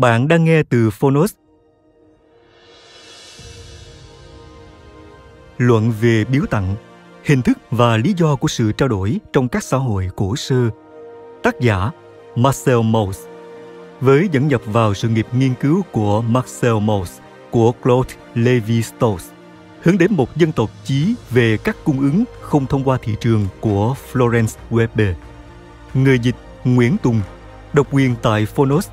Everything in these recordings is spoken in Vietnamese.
Bạn đang nghe từ Phonos. Luận về biếu tặng, hình thức và lý do của sự trao đổi trong các xã hội cổ xưa. Tác giả Marcel Mauss với dẫn nhập vào sự nghiệp nghiên cứu của Marcel Mauss của Claude Levi-Strauss hướng đến một dân tộc chí về các cung ứng không thông qua thị trường của Florence Weber. Người dịch Nguyễn Tùng, độc quyền tại Phonos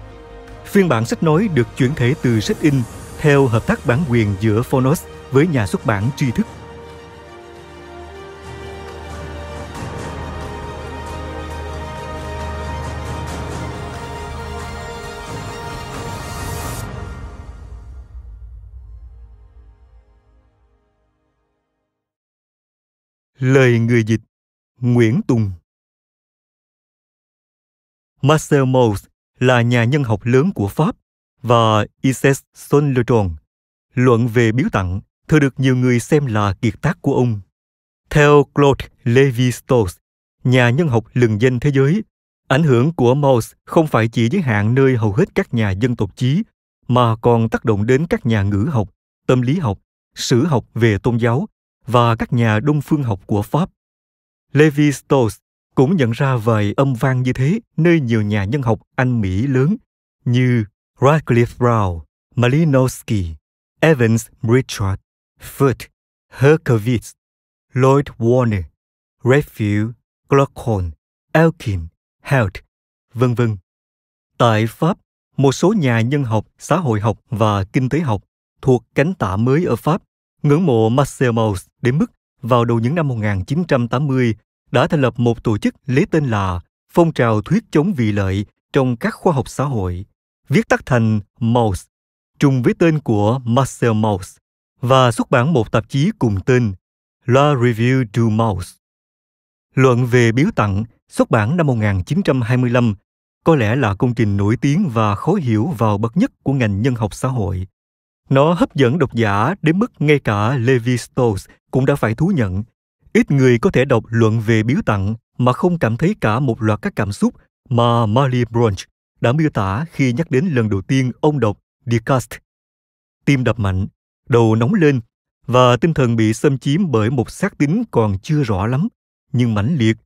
Phiên bản sách nói được chuyển thể từ sách in theo hợp tác bản quyền giữa Phonos với nhà xuất bản tri thức. Lời người dịch Nguyễn Tùng Marcel Mauss là nhà nhân học lớn của Pháp, và Ises Son Le Tron. Luận về biếu tặng thường được nhiều người xem là kiệt tác của ông. Theo Claude Lévi-Strauss, nhà nhân học lừng danh thế giới, ảnh hưởng của Mauss không phải chỉ giới hạn nơi hầu hết các nhà dân tộc chí, mà còn tác động đến các nhà ngữ học, tâm lý học, sử học về tôn giáo và các nhà đông phương học của Pháp. Levi Strauss cũng nhận ra vài âm vang như thế nơi nhiều nhà nhân học Anh Mỹ lớn như Radcliffe Brown, Malinowski, Evans Richard, Foote, Herkowitz, Lloyd Warner, Redfield, Glaucon, Elkin, Held, vân vân. Tại Pháp, một số nhà nhân học, xã hội học và kinh tế học thuộc cánh tả mới ở Pháp ngưỡng mộ Marcel Mauss đến mức vào đầu những năm 1980 đã thành lập một tổ chức lấy tên là Phong trào thuyết chống vị lợi trong các khoa học xã hội, viết tắt thành MAUS, trùng với tên của Marcel Mauss, và xuất bản một tạp chí cùng tên La Revue du Mauss. Luận về biếu tặng xuất bản năm 1925 có lẽ là công trình nổi tiếng và khó hiểu vào bậc nhất của ngành nhân học xã hội. Nó hấp dẫn độc giả đến mức ngay cả Levi Strauss cũng đã phải thú nhận Ít người có thể đọc luận về biếu tặng mà không cảm thấy cả một loạt các cảm xúc mà Marley Brunch đã miêu tả khi nhắc đến lần đầu tiên ông đọc Descartes. Tim đập mạnh, đầu nóng lên và tinh thần bị xâm chiếm bởi một xác tính còn chưa rõ lắm, nhưng mãnh liệt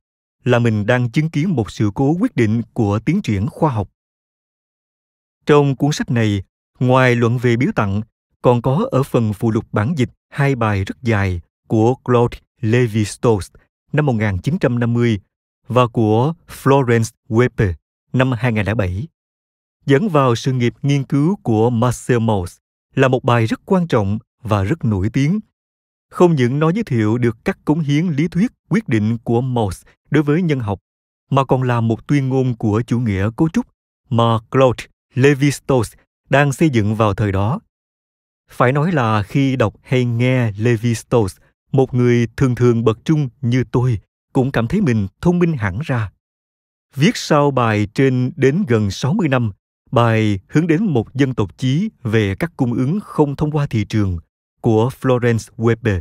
là mình đang chứng kiến một sự cố quyết định của tiến triển khoa học. Trong cuốn sách này, ngoài luận về biếu tặng, còn có ở phần phụ lục bản dịch hai bài rất dài của Claude Levi Strauss năm 1950 và của Florence Weber năm 2007. Dẫn vào sự nghiệp nghiên cứu của Marcel Mauss là một bài rất quan trọng và rất nổi tiếng. Không những nó giới thiệu được các cống hiến lý thuyết quyết định của Mauss đối với nhân học, mà còn là một tuyên ngôn của chủ nghĩa cấu trúc mà Claude Levi-Strauss đang xây dựng vào thời đó. Phải nói là khi đọc hay nghe Levi-Strauss, một người thường thường bậc trung như tôi cũng cảm thấy mình thông minh hẳn ra. Viết sau bài trên đến gần 60 năm, bài hướng đến một dân tộc chí về các cung ứng không thông qua thị trường của Florence Weber.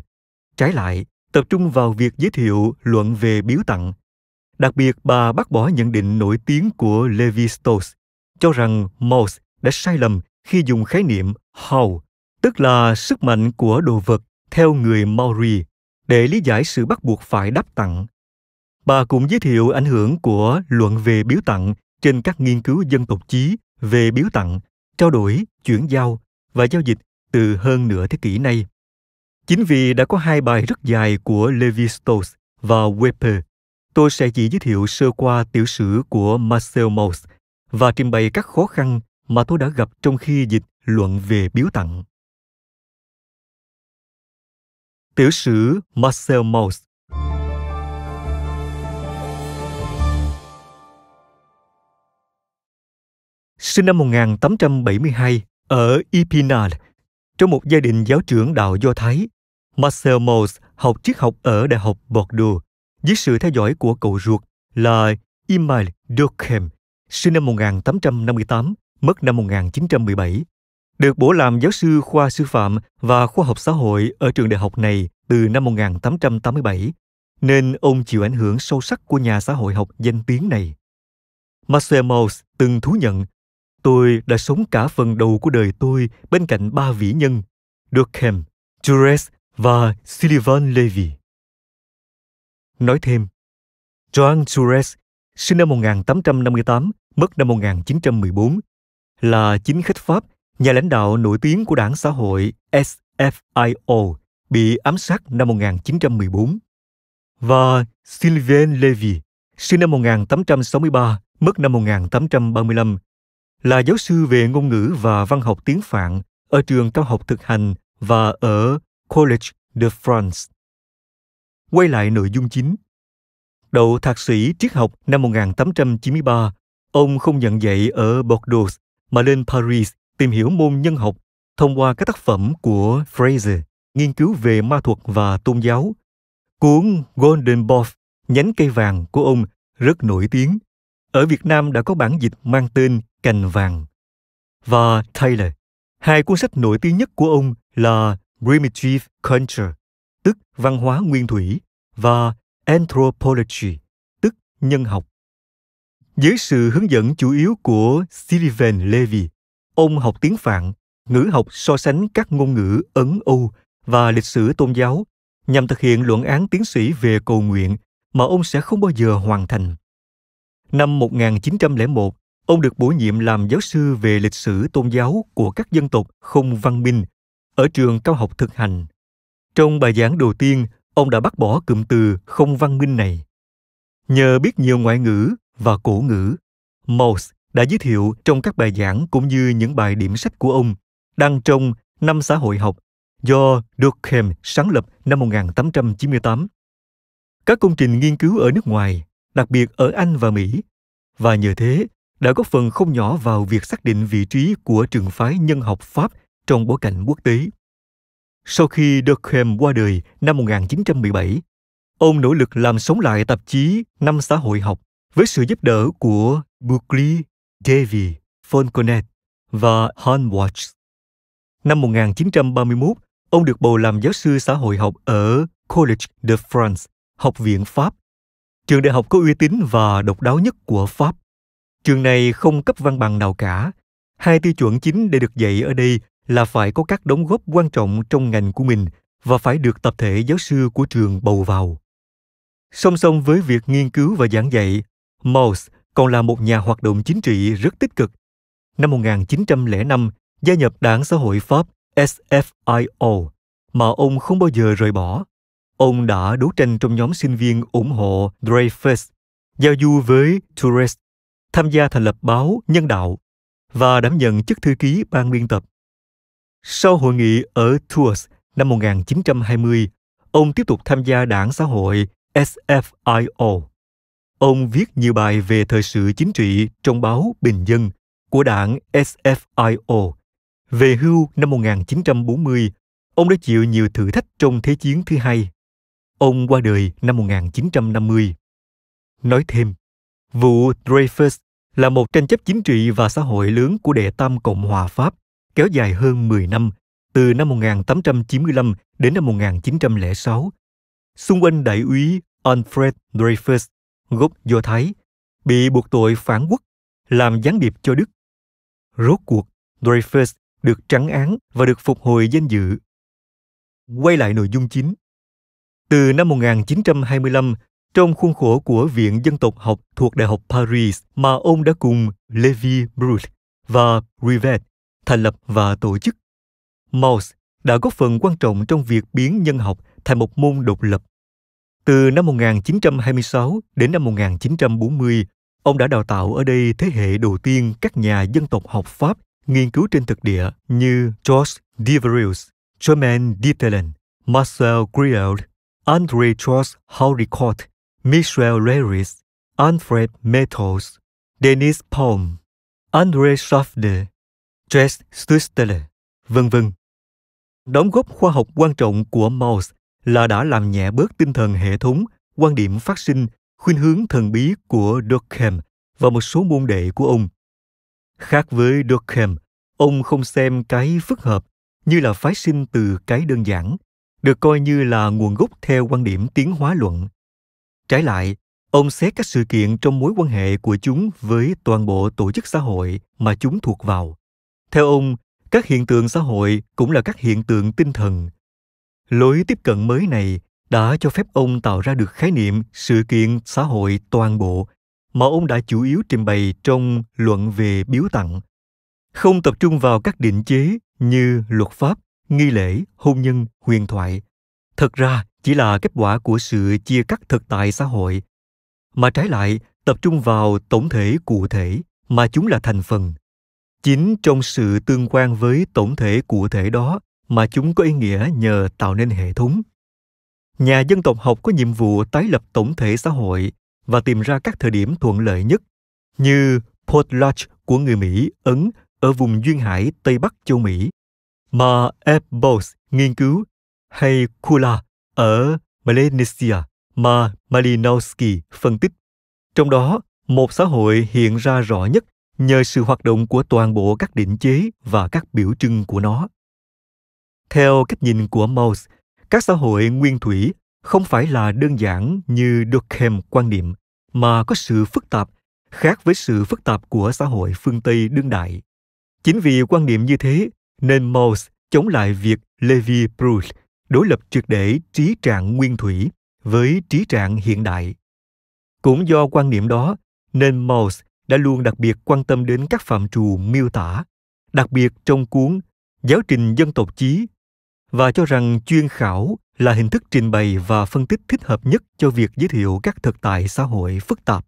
Trái lại, tập trung vào việc giới thiệu luận về biếu tặng. Đặc biệt, bà bác bỏ nhận định nổi tiếng của Levi Strauss, cho rằng Mauss đã sai lầm khi dùng khái niệm how, tức là sức mạnh của đồ vật theo người Maori để lý giải sự bắt buộc phải đáp tặng. Bà cũng giới thiệu ảnh hưởng của luận về biếu tặng trên các nghiên cứu dân tộc chí về biếu tặng, trao đổi, chuyển giao và giao dịch từ hơn nửa thế kỷ nay. Chính vì đã có hai bài rất dài của Levi-Strauss và Weber, tôi sẽ chỉ giới thiệu sơ qua tiểu sử của Marcel Mauss và trình bày các khó khăn mà tôi đã gặp trong khi dịch luận về biếu tặng. tiểu sử Marcel Mauss. Sinh năm 1872 ở Epinal, trong một gia đình giáo trưởng đạo Do Thái, Marcel Mauss học triết học ở Đại học Bordeaux dưới sự theo dõi của cậu ruột là Emile Durkheim, sinh năm 1858, mất năm 1917 được bổ làm giáo sư khoa sư phạm và khoa học xã hội ở trường đại học này từ năm 1887, nên ông chịu ảnh hưởng sâu sắc của nhà xã hội học danh tiếng này. Marcel Mauss từng thú nhận, tôi đã sống cả phần đầu của đời tôi bên cạnh ba vĩ nhân, Durkheim, Jures và Sullivan Levy. Nói thêm, Joan Jures, sinh năm 1858, mất năm 1914, là chính khách Pháp nhà lãnh đạo nổi tiếng của đảng xã hội SFIO, bị ám sát năm 1914. Và Sylvain Levy, sinh năm 1863, mất năm 1835, là giáo sư về ngôn ngữ và văn học tiếng Phạn ở trường cao học thực hành và ở College de France. Quay lại nội dung chính. Đậu thạc sĩ triết học năm 1893, ông không nhận dạy ở Bordeaux mà lên Paris tìm hiểu môn nhân học thông qua các tác phẩm của Fraser, nghiên cứu về ma thuật và tôn giáo. Cuốn Golden Bough, nhánh cây vàng của ông rất nổi tiếng. Ở Việt Nam đã có bản dịch mang tên Cành Vàng. Và Taylor, hai cuốn sách nổi tiếng nhất của ông là Primitive Culture, tức văn hóa nguyên thủy, và Anthropology, tức nhân học. Dưới sự hướng dẫn chủ yếu của Sullivan Levy, Ông học tiếng Phạn, ngữ học so sánh các ngôn ngữ Ấn u và lịch sử tôn giáo nhằm thực hiện luận án tiến sĩ về cầu nguyện mà ông sẽ không bao giờ hoàn thành. Năm 1901, ông được bổ nhiệm làm giáo sư về lịch sử tôn giáo của các dân tộc không văn minh ở trường cao học thực hành. Trong bài giảng đầu tiên, ông đã bác bỏ cụm từ không văn minh này. Nhờ biết nhiều ngoại ngữ và cổ ngữ, Mauss đã giới thiệu trong các bài giảng cũng như những bài điểm sách của ông đăng trong Năm xã hội học do Durkheim sáng lập năm 1898. Các công trình nghiên cứu ở nước ngoài, đặc biệt ở Anh và Mỹ, và nhờ thế đã góp phần không nhỏ vào việc xác định vị trí của trường phái nhân học Pháp trong bối cảnh quốc tế. Sau khi Durkheim qua đời năm 1917, ông nỗ lực làm sống lại tạp chí Năm xã hội học với sự giúp đỡ của Buckley Davy, Falconet và Han Watch. Năm 1931, ông được bầu làm giáo sư xã hội học ở College de France, Học viện Pháp, trường đại học có uy tín và độc đáo nhất của Pháp. Trường này không cấp văn bằng nào cả. Hai tiêu chuẩn chính để được dạy ở đây là phải có các đóng góp quan trọng trong ngành của mình và phải được tập thể giáo sư của trường bầu vào. Song song với việc nghiên cứu và giảng dạy, Mouse còn là một nhà hoạt động chính trị rất tích cực. Năm 1905, gia nhập đảng xã hội Pháp SFIO mà ông không bao giờ rời bỏ. Ông đã đấu tranh trong nhóm sinh viên ủng hộ Dreyfus, giao du với Torres, tham gia thành lập báo Nhân đạo và đảm nhận chức thư ký ban biên tập. Sau hội nghị ở Tours năm 1920, ông tiếp tục tham gia đảng xã hội SFIO. Ông viết nhiều bài về thời sự chính trị trong báo Bình Dân của đảng SFIO. Về hưu năm 1940, ông đã chịu nhiều thử thách trong Thế chiến thứ hai. Ông qua đời năm 1950. Nói thêm, vụ Dreyfus là một tranh chấp chính trị và xã hội lớn của đệ tam Cộng hòa Pháp kéo dài hơn 10 năm, từ năm 1895 đến năm 1906. Xung quanh đại úy Alfred Dreyfus gốc Do Thái, bị buộc tội phản quốc, làm gián điệp cho Đức. Rốt cuộc, Dreyfus được trắng án và được phục hồi danh dự. Quay lại nội dung chính. Từ năm 1925, trong khuôn khổ của Viện Dân tộc học thuộc Đại học Paris mà ông đã cùng Levi Brut và Rivet thành lập và tổ chức. Mauss đã góp phần quan trọng trong việc biến nhân học thành một môn độc lập từ năm 1926 đến năm 1940, ông đã đào tạo ở đây thế hệ đầu tiên các nhà dân tộc học Pháp nghiên cứu trên thực địa như George Devereux, Germain Dieterlen, Marcel Griaud, André Georges Hauricourt, Michel Leris, Alfred Metos, Denis Palm, André Schaffner, Jess Stüstele, vân vân. Đóng góp khoa học quan trọng của Mauss là đã làm nhẹ bớt tinh thần hệ thống, quan điểm phát sinh, khuynh hướng thần bí của Durkheim và một số môn đệ của ông. Khác với Durkheim, ông không xem cái phức hợp như là phái sinh từ cái đơn giản, được coi như là nguồn gốc theo quan điểm tiến hóa luận. Trái lại, ông xét các sự kiện trong mối quan hệ của chúng với toàn bộ tổ chức xã hội mà chúng thuộc vào. Theo ông, các hiện tượng xã hội cũng là các hiện tượng tinh thần lối tiếp cận mới này đã cho phép ông tạo ra được khái niệm sự kiện xã hội toàn bộ mà ông đã chủ yếu trình bày trong luận về biếu tặng không tập trung vào các định chế như luật pháp nghi lễ hôn nhân huyền thoại thật ra chỉ là kết quả của sự chia cắt thực tại xã hội mà trái lại tập trung vào tổng thể cụ thể mà chúng là thành phần chính trong sự tương quan với tổng thể cụ thể đó mà chúng có ý nghĩa nhờ tạo nên hệ thống. Nhà dân tộc học có nhiệm vụ tái lập tổng thể xã hội và tìm ra các thời điểm thuận lợi nhất, như Potlatch của người Mỹ, Ấn ở vùng duyên hải Tây Bắc châu Mỹ, mà Ebbos nghiên cứu, hay Kula ở Melanesia mà Malinowski phân tích. Trong đó, một xã hội hiện ra rõ nhất nhờ sự hoạt động của toàn bộ các định chế và các biểu trưng của nó. Theo cách nhìn của Mauss, các xã hội nguyên thủy không phải là đơn giản như Durkheim quan niệm, mà có sự phức tạp, khác với sự phức tạp của xã hội phương Tây đương đại. Chính vì quan niệm như thế, nên Mauss chống lại việc Levi Proust đối lập triệt để trí trạng nguyên thủy với trí trạng hiện đại. Cũng do quan niệm đó, nên Mauss đã luôn đặc biệt quan tâm đến các phạm trù miêu tả, đặc biệt trong cuốn Giáo trình dân tộc chí và cho rằng chuyên khảo là hình thức trình bày và phân tích thích hợp nhất cho việc giới thiệu các thực tại xã hội phức tạp.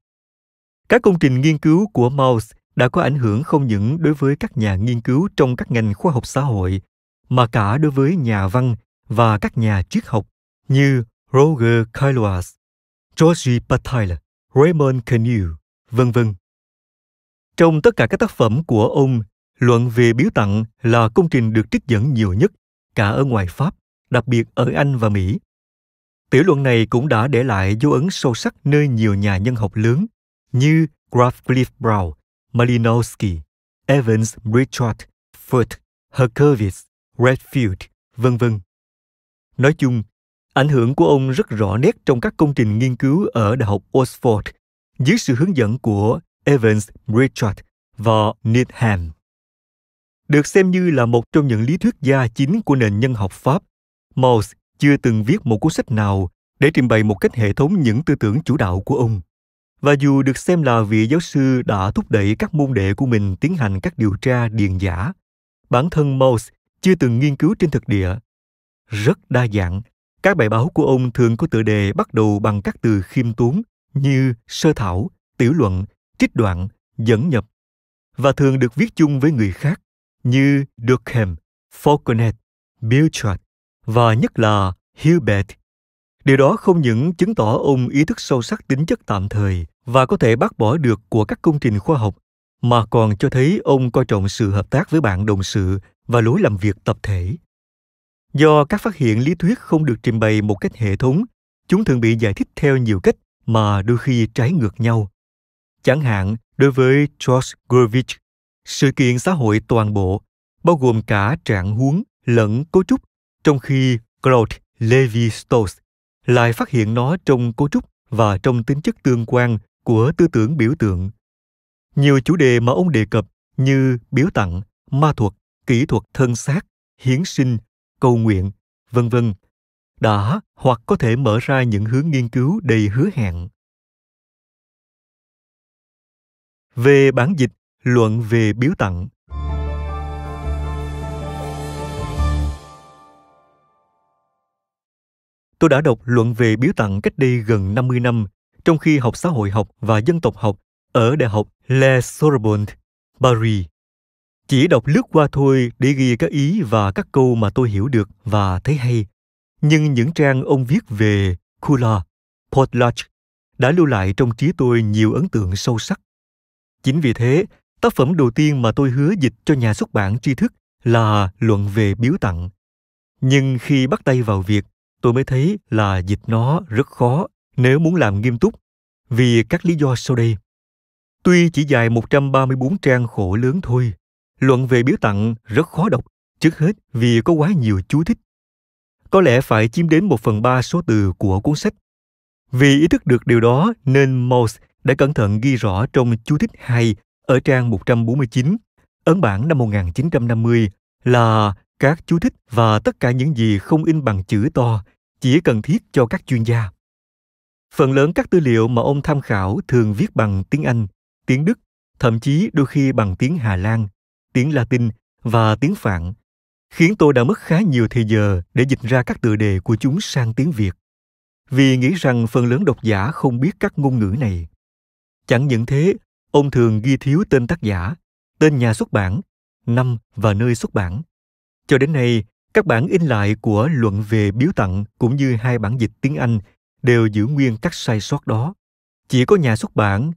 Các công trình nghiên cứu của Mauss đã có ảnh hưởng không những đối với các nhà nghiên cứu trong các ngành khoa học xã hội, mà cả đối với nhà văn và các nhà triết học như Roger Caillois, Georges Bataille, Raymond Queneau, vân vân. Trong tất cả các tác phẩm của ông, luận về biếu tặng là công trình được trích dẫn nhiều nhất cả ở ngoài Pháp, đặc biệt ở Anh và Mỹ. Tiểu luận này cũng đã để lại dấu ấn sâu sắc nơi nhiều nhà nhân học lớn như Grafcliffe Brown, Malinowski, Evans Richard, Foot, Herkovitz, Redfield, vân vân. Nói chung, ảnh hưởng của ông rất rõ nét trong các công trình nghiên cứu ở Đại học Oxford dưới sự hướng dẫn của Evans Richard và Needham được xem như là một trong những lý thuyết gia chính của nền nhân học Pháp. Mauss chưa từng viết một cuốn sách nào để trình bày một cách hệ thống những tư tưởng chủ đạo của ông. Và dù được xem là vị giáo sư đã thúc đẩy các môn đệ của mình tiến hành các điều tra điền giả, bản thân Mauss chưa từng nghiên cứu trên thực địa. Rất đa dạng, các bài báo của ông thường có tựa đề bắt đầu bằng các từ khiêm tốn như sơ thảo, tiểu luận, trích đoạn, dẫn nhập và thường được viết chung với người khác như Durkheim, Foucault, Bilchard và nhất là Hilbert. Điều đó không những chứng tỏ ông ý thức sâu sắc tính chất tạm thời và có thể bác bỏ được của các công trình khoa học, mà còn cho thấy ông coi trọng sự hợp tác với bạn đồng sự và lối làm việc tập thể. Do các phát hiện lý thuyết không được trình bày một cách hệ thống, chúng thường bị giải thích theo nhiều cách mà đôi khi trái ngược nhau. Chẳng hạn, đối với George Gurevich, sự kiện xã hội toàn bộ, bao gồm cả trạng huống lẫn cấu trúc, trong khi Claude Levi-Strauss lại phát hiện nó trong cấu trúc và trong tính chất tương quan của tư tưởng biểu tượng. Nhiều chủ đề mà ông đề cập như biểu tặng, ma thuật, kỹ thuật thân xác, hiến sinh, cầu nguyện, vân vân đã hoặc có thể mở ra những hướng nghiên cứu đầy hứa hẹn. Về bản dịch, Luận về biếu tặng Tôi đã đọc luận về biếu tặng cách đây gần 50 năm, trong khi học xã hội học và dân tộc học ở Đại học Le Sorbonne, Paris. Chỉ đọc lướt qua thôi để ghi các ý và các câu mà tôi hiểu được và thấy hay. Nhưng những trang ông viết về Kula, Potlatch đã lưu lại trong trí tôi nhiều ấn tượng sâu sắc. Chính vì thế, Tác phẩm đầu tiên mà tôi hứa dịch cho nhà xuất bản tri thức là luận về biếu tặng. Nhưng khi bắt tay vào việc, tôi mới thấy là dịch nó rất khó nếu muốn làm nghiêm túc vì các lý do sau đây. Tuy chỉ dài 134 trang khổ lớn thôi, luận về biếu tặng rất khó đọc, trước hết vì có quá nhiều chú thích. Có lẽ phải chiếm đến một phần ba số từ của cuốn sách. Vì ý thức được điều đó nên Mouse đã cẩn thận ghi rõ trong chú thích 2 ở trang 149, ấn bản năm 1950 là các chú thích và tất cả những gì không in bằng chữ to chỉ cần thiết cho các chuyên gia. Phần lớn các tư liệu mà ông tham khảo thường viết bằng tiếng Anh, tiếng Đức, thậm chí đôi khi bằng tiếng Hà Lan, tiếng Latin và tiếng Phạn, khiến tôi đã mất khá nhiều thời giờ để dịch ra các tựa đề của chúng sang tiếng Việt. Vì nghĩ rằng phần lớn độc giả không biết các ngôn ngữ này. Chẳng những thế, ông thường ghi thiếu tên tác giả, tên nhà xuất bản, năm và nơi xuất bản. Cho đến nay, các bản in lại của luận về biếu tặng cũng như hai bản dịch tiếng Anh đều giữ nguyên các sai sót đó. Chỉ có nhà xuất bản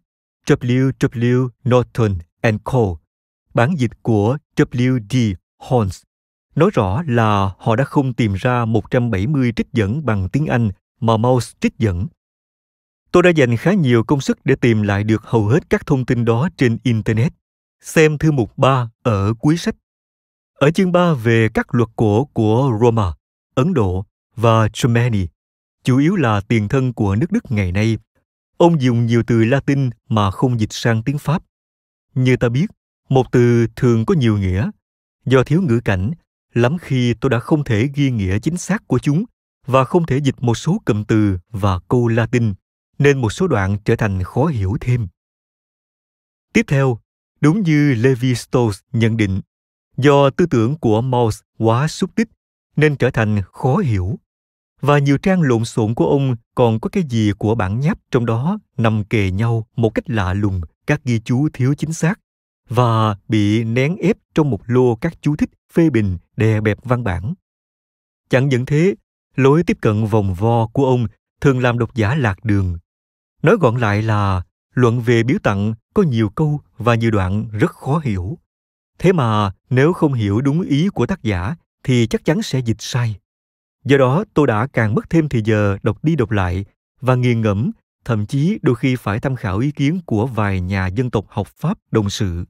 W.W. Norton and Co. Bản dịch của W.D. Horns nói rõ là họ đã không tìm ra 170 trích dẫn bằng tiếng Anh mà Mouse trích dẫn. Tôi đã dành khá nhiều công sức để tìm lại được hầu hết các thông tin đó trên Internet. Xem thư mục 3 ở cuối sách. Ở chương 3 về các luật cổ của Roma, Ấn Độ và Germany, chủ yếu là tiền thân của nước Đức ngày nay, ông dùng nhiều từ Latin mà không dịch sang tiếng Pháp. Như ta biết, một từ thường có nhiều nghĩa. Do thiếu ngữ cảnh, lắm khi tôi đã không thể ghi nghĩa chính xác của chúng và không thể dịch một số cụm từ và câu Latin nên một số đoạn trở thành khó hiểu thêm. Tiếp theo, đúng như Levi Strauss nhận định, do tư tưởng của Mauss quá xúc tích nên trở thành khó hiểu và nhiều trang lộn xộn của ông còn có cái gì của bản nháp trong đó nằm kề nhau một cách lạ lùng các ghi chú thiếu chính xác và bị nén ép trong một lô các chú thích phê bình đè bẹp văn bản. Chẳng những thế, lối tiếp cận vòng vo của ông thường làm độc giả lạc đường, Nói gọn lại là luận về biếu tặng có nhiều câu và nhiều đoạn rất khó hiểu. Thế mà nếu không hiểu đúng ý của tác giả thì chắc chắn sẽ dịch sai. Do đó tôi đã càng mất thêm thì giờ đọc đi đọc lại và nghiền ngẫm, thậm chí đôi khi phải tham khảo ý kiến của vài nhà dân tộc học Pháp đồng sự.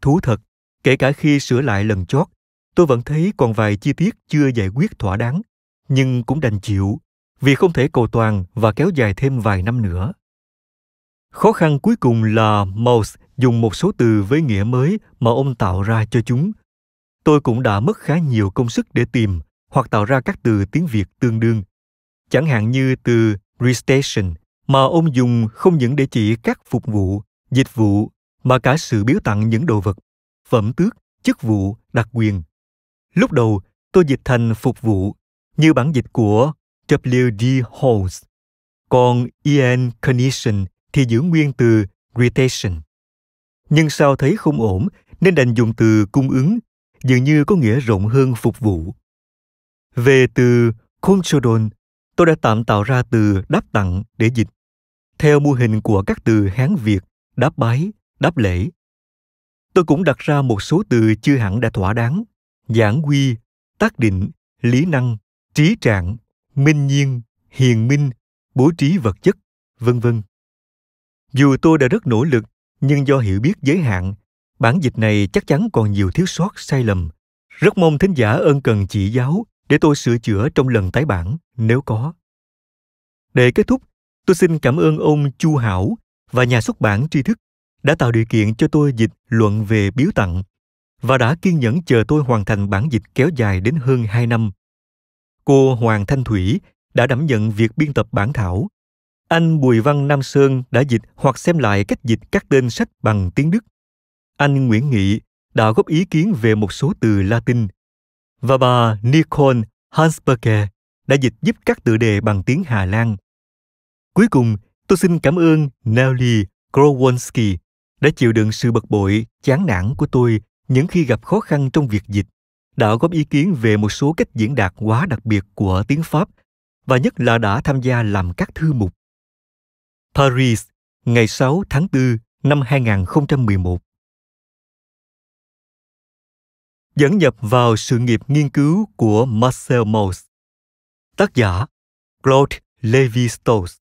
Thú thật, kể cả khi sửa lại lần chót, tôi vẫn thấy còn vài chi tiết chưa giải quyết thỏa đáng, nhưng cũng đành chịu vì không thể cầu toàn và kéo dài thêm vài năm nữa. Khó khăn cuối cùng là Mouse dùng một số từ với nghĩa mới mà ông tạo ra cho chúng. Tôi cũng đã mất khá nhiều công sức để tìm hoặc tạo ra các từ tiếng Việt tương đương. Chẳng hạn như từ restation mà ông dùng không những để chỉ các phục vụ, dịch vụ mà cả sự biếu tặng những đồ vật, phẩm tước, chức vụ, đặc quyền. Lúc đầu, tôi dịch thành phục vụ, như bản dịch của W.D. Holmes. Còn Ian Condition thì giữ nguyên từ retention, Nhưng sao thấy không ổn nên đành dùng từ cung ứng, dường như có nghĩa rộng hơn phục vụ. Về từ Conchodon, tôi đã tạm tạo ra từ đáp tặng để dịch, theo mô hình của các từ Hán Việt, đáp bái, đáp lễ. Tôi cũng đặt ra một số từ chưa hẳn đã thỏa đáng, giảng quy, tác định, lý năng, trí trạng, minh nhiên, hiền minh, bố trí vật chất, vân vân. Dù tôi đã rất nỗ lực, nhưng do hiểu biết giới hạn, bản dịch này chắc chắn còn nhiều thiếu sót, sai lầm. Rất mong thính giả ân cần chỉ giáo để tôi sửa chữa trong lần tái bản nếu có. Để kết thúc, tôi xin cảm ơn ông Chu Hảo và nhà xuất bản tri thức đã tạo điều kiện cho tôi dịch luận về biếu tặng và đã kiên nhẫn chờ tôi hoàn thành bản dịch kéo dài đến hơn 2 năm cô Hoàng Thanh Thủy đã đảm nhận việc biên tập bản thảo. Anh Bùi Văn Nam Sơn đã dịch hoặc xem lại cách dịch các tên sách bằng tiếng Đức. Anh Nguyễn Nghị đã góp ý kiến về một số từ Latin. Và bà Nicole Hansberger đã dịch giúp các tựa đề bằng tiếng Hà Lan. Cuối cùng, tôi xin cảm ơn Nelly Growonski đã chịu đựng sự bực bội, chán nản của tôi những khi gặp khó khăn trong việc dịch đã góp ý kiến về một số cách diễn đạt quá đặc biệt của tiếng Pháp và nhất là đã tham gia làm các thư mục. Paris, ngày 6 tháng 4 năm 2011 Dẫn nhập vào sự nghiệp nghiên cứu của Marcel Mauss Tác giả Claude Levi-Strauss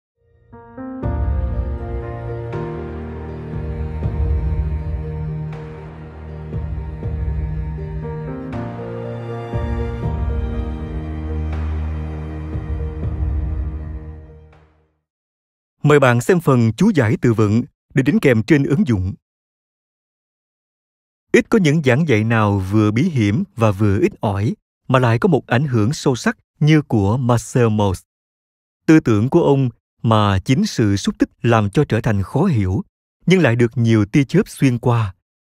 Mời bạn xem phần chú giải từ vựng để đính kèm trên ứng dụng. Ít có những giảng dạy nào vừa bí hiểm và vừa ít ỏi mà lại có một ảnh hưởng sâu sắc như của Marcel Mauss. Tư tưởng của ông mà chính sự xúc tích làm cho trở thành khó hiểu, nhưng lại được nhiều tia chớp xuyên qua.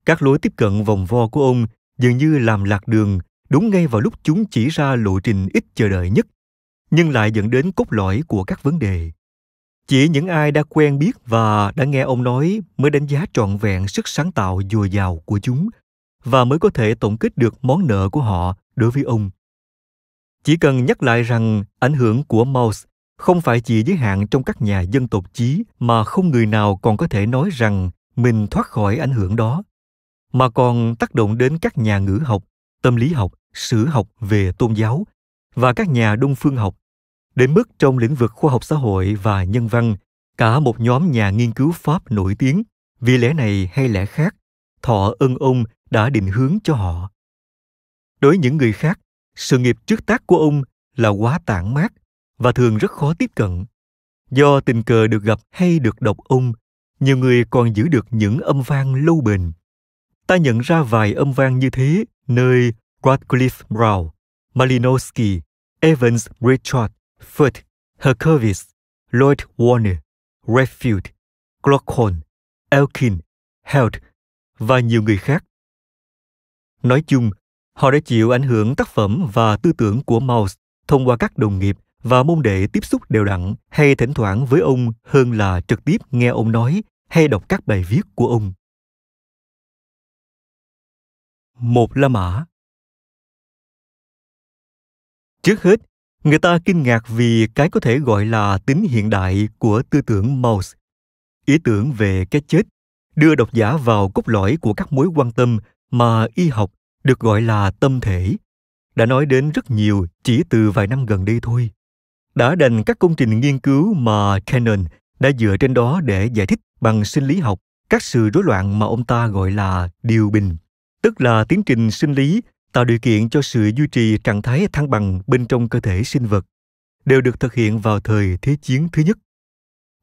Các lối tiếp cận vòng vo của ông dường như làm lạc đường đúng ngay vào lúc chúng chỉ ra lộ trình ít chờ đợi nhất, nhưng lại dẫn đến cốt lõi của các vấn đề chỉ những ai đã quen biết và đã nghe ông nói mới đánh giá trọn vẹn sức sáng tạo dồi dào của chúng và mới có thể tổng kết được món nợ của họ đối với ông. Chỉ cần nhắc lại rằng ảnh hưởng của Mouse không phải chỉ giới hạn trong các nhà dân tộc chí mà không người nào còn có thể nói rằng mình thoát khỏi ảnh hưởng đó, mà còn tác động đến các nhà ngữ học, tâm lý học, sử học về tôn giáo và các nhà đông phương học đến mức trong lĩnh vực khoa học xã hội và nhân văn, cả một nhóm nhà nghiên cứu Pháp nổi tiếng vì lẽ này hay lẽ khác, thọ ân ông đã định hướng cho họ. Đối những người khác, sự nghiệp trước tác của ông là quá tản mát và thường rất khó tiếp cận. Do tình cờ được gặp hay được đọc ông, nhiều người còn giữ được những âm vang lâu bền. Ta nhận ra vài âm vang như thế nơi Radcliffe Brown, Malinowski, Evans Richard Firth, Herkovitz, Lloyd Warner, Redfield, Glockhorn, Elkin, Held và nhiều người khác. Nói chung, họ đã chịu ảnh hưởng tác phẩm và tư tưởng của Maus thông qua các đồng nghiệp và môn đệ tiếp xúc đều đặn hay thỉnh thoảng với ông hơn là trực tiếp nghe ông nói hay đọc các bài viết của ông. Một La Mã Trước hết, Người ta kinh ngạc vì cái có thể gọi là tính hiện đại của tư tưởng Maus, Ý tưởng về cái chết đưa độc giả vào cốt lõi của các mối quan tâm mà y học được gọi là tâm thể đã nói đến rất nhiều chỉ từ vài năm gần đây thôi đã đành các công trình nghiên cứu mà Cannon đã dựa trên đó để giải thích bằng sinh lý học các sự rối loạn mà ông ta gọi là điều bình, tức là tiến trình sinh lý tạo điều kiện cho sự duy trì trạng thái thăng bằng bên trong cơ thể sinh vật đều được thực hiện vào thời Thế chiến thứ nhất.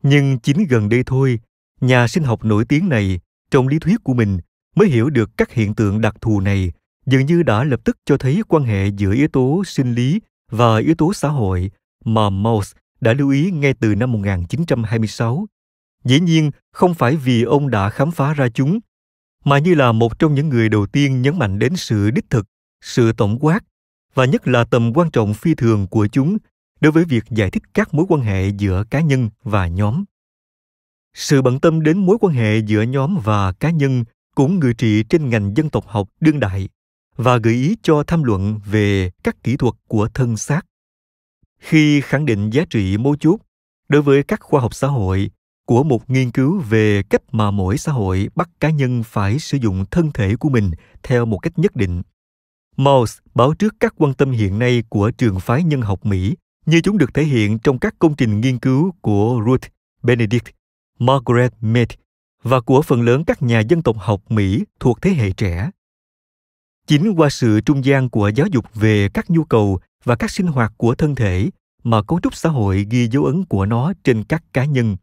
Nhưng chính gần đây thôi, nhà sinh học nổi tiếng này trong lý thuyết của mình mới hiểu được các hiện tượng đặc thù này dường như đã lập tức cho thấy quan hệ giữa yếu tố sinh lý và yếu tố xã hội mà Mauss đã lưu ý ngay từ năm 1926. Dĩ nhiên, không phải vì ông đã khám phá ra chúng, mà như là một trong những người đầu tiên nhấn mạnh đến sự đích thực sự tổng quát và nhất là tầm quan trọng phi thường của chúng đối với việc giải thích các mối quan hệ giữa cá nhân và nhóm sự bận tâm đến mối quan hệ giữa nhóm và cá nhân cũng ngự trị trên ngành dân tộc học đương đại và gợi ý cho tham luận về các kỹ thuật của thân xác khi khẳng định giá trị mấu chốt đối với các khoa học xã hội của một nghiên cứu về cách mà mỗi xã hội bắt cá nhân phải sử dụng thân thể của mình theo một cách nhất định Mouse báo trước các quan tâm hiện nay của trường phái nhân học Mỹ như chúng được thể hiện trong các công trình nghiên cứu của Ruth Benedict, Margaret Mead và của phần lớn các nhà dân tộc học Mỹ thuộc thế hệ trẻ. Chính qua sự trung gian của giáo dục về các nhu cầu và các sinh hoạt của thân thể mà cấu trúc xã hội ghi dấu ấn của nó trên các cá nhân.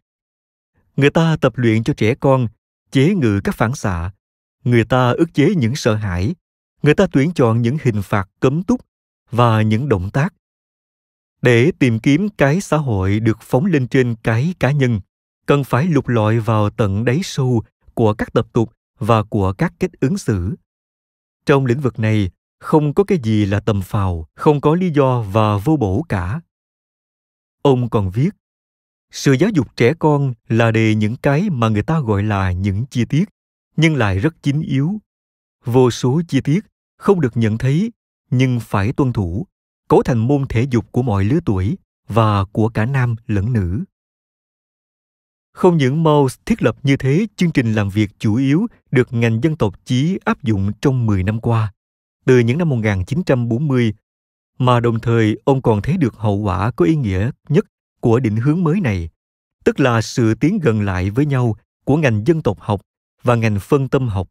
Người ta tập luyện cho trẻ con chế ngự các phản xạ, người ta ức chế những sợ hãi, người ta tuyển chọn những hình phạt cấm túc và những động tác để tìm kiếm cái xã hội được phóng lên trên cái cá nhân cần phải lục lọi vào tận đáy sâu của các tập tục và của các cách ứng xử trong lĩnh vực này không có cái gì là tầm phào không có lý do và vô bổ cả ông còn viết sự giáo dục trẻ con là đề những cái mà người ta gọi là những chi tiết nhưng lại rất chính yếu vô số chi tiết không được nhận thấy nhưng phải tuân thủ cấu thành môn thể dục của mọi lứa tuổi và của cả nam lẫn nữ không những Mouse thiết lập như thế, chương trình làm việc chủ yếu được ngành dân tộc chí áp dụng trong 10 năm qua, từ những năm 1940, mà đồng thời ông còn thấy được hậu quả có ý nghĩa nhất của định hướng mới này, tức là sự tiến gần lại với nhau của ngành dân tộc học và ngành phân tâm học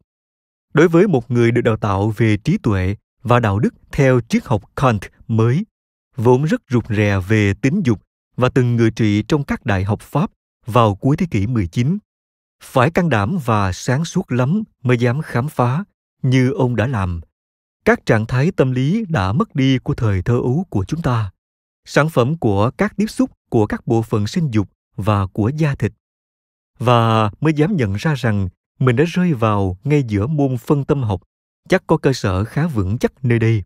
đối với một người được đào tạo về trí tuệ và đạo đức theo triết học Kant mới, vốn rất rụt rè về tính dục và từng ngự trị trong các đại học Pháp vào cuối thế kỷ 19. Phải can đảm và sáng suốt lắm mới dám khám phá, như ông đã làm. Các trạng thái tâm lý đã mất đi của thời thơ ấu của chúng ta, sản phẩm của các tiếp xúc của các bộ phận sinh dục và của da thịt. Và mới dám nhận ra rằng mình đã rơi vào ngay giữa môn phân tâm học, chắc có cơ sở khá vững chắc nơi đây.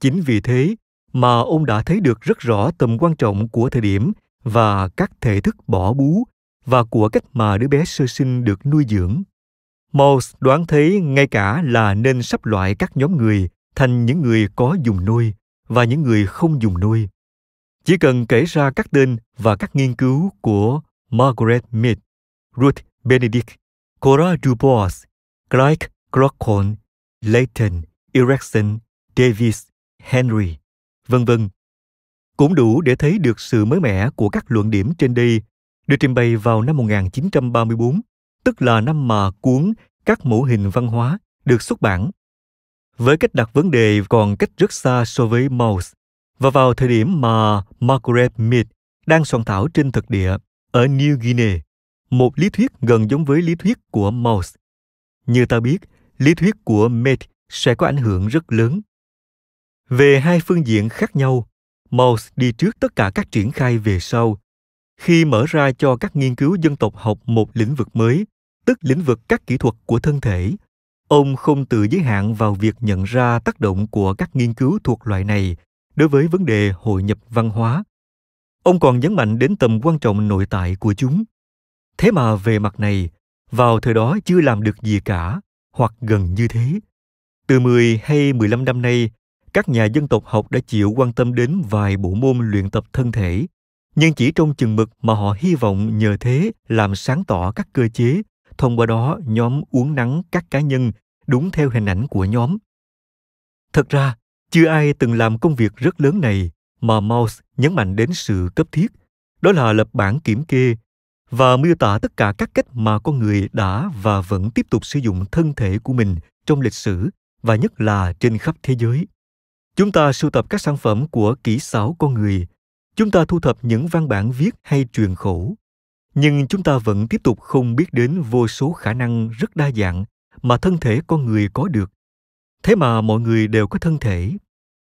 Chính vì thế mà ông đã thấy được rất rõ tầm quan trọng của thời điểm và các thể thức bỏ bú và của cách mà đứa bé sơ sinh được nuôi dưỡng. Mouse đoán thấy ngay cả là nên sắp loại các nhóm người thành những người có dùng nuôi và những người không dùng nuôi. Chỉ cần kể ra các tên và các nghiên cứu của Margaret Mead, Ruth Benedict Cora DuBois, Clyde Grocon, Layton, Erickson, Davis, Henry, vân vân cũng đủ để thấy được sự mới mẻ của các luận điểm trên đây được trình bày vào năm 1934, tức là năm mà cuốn Các mẫu hình văn hóa được xuất bản. Với cách đặt vấn đề còn cách rất xa so với Mouse, và vào thời điểm mà Margaret Mead đang soạn thảo trên thực địa ở New Guinea, một lý thuyết gần giống với lý thuyết của Mauss. Như ta biết, lý thuyết của Mate sẽ có ảnh hưởng rất lớn. Về hai phương diện khác nhau, Mauss đi trước tất cả các triển khai về sau, khi mở ra cho các nghiên cứu dân tộc học một lĩnh vực mới, tức lĩnh vực các kỹ thuật của thân thể. Ông không tự giới hạn vào việc nhận ra tác động của các nghiên cứu thuộc loại này đối với vấn đề hội nhập văn hóa. Ông còn nhấn mạnh đến tầm quan trọng nội tại của chúng Thế mà về mặt này, vào thời đó chưa làm được gì cả, hoặc gần như thế. Từ 10 hay 15 năm nay, các nhà dân tộc học đã chịu quan tâm đến vài bộ môn luyện tập thân thể, nhưng chỉ trong chừng mực mà họ hy vọng nhờ thế làm sáng tỏ các cơ chế, thông qua đó nhóm uống nắng các cá nhân đúng theo hình ảnh của nhóm. Thật ra, chưa ai từng làm công việc rất lớn này mà Mouse nhấn mạnh đến sự cấp thiết, đó là lập bản kiểm kê và miêu tả tất cả các cách mà con người đã và vẫn tiếp tục sử dụng thân thể của mình trong lịch sử và nhất là trên khắp thế giới. Chúng ta sưu tập các sản phẩm của kỹ xảo con người. Chúng ta thu thập những văn bản viết hay truyền khẩu. Nhưng chúng ta vẫn tiếp tục không biết đến vô số khả năng rất đa dạng mà thân thể con người có được. Thế mà mọi người đều có thân thể.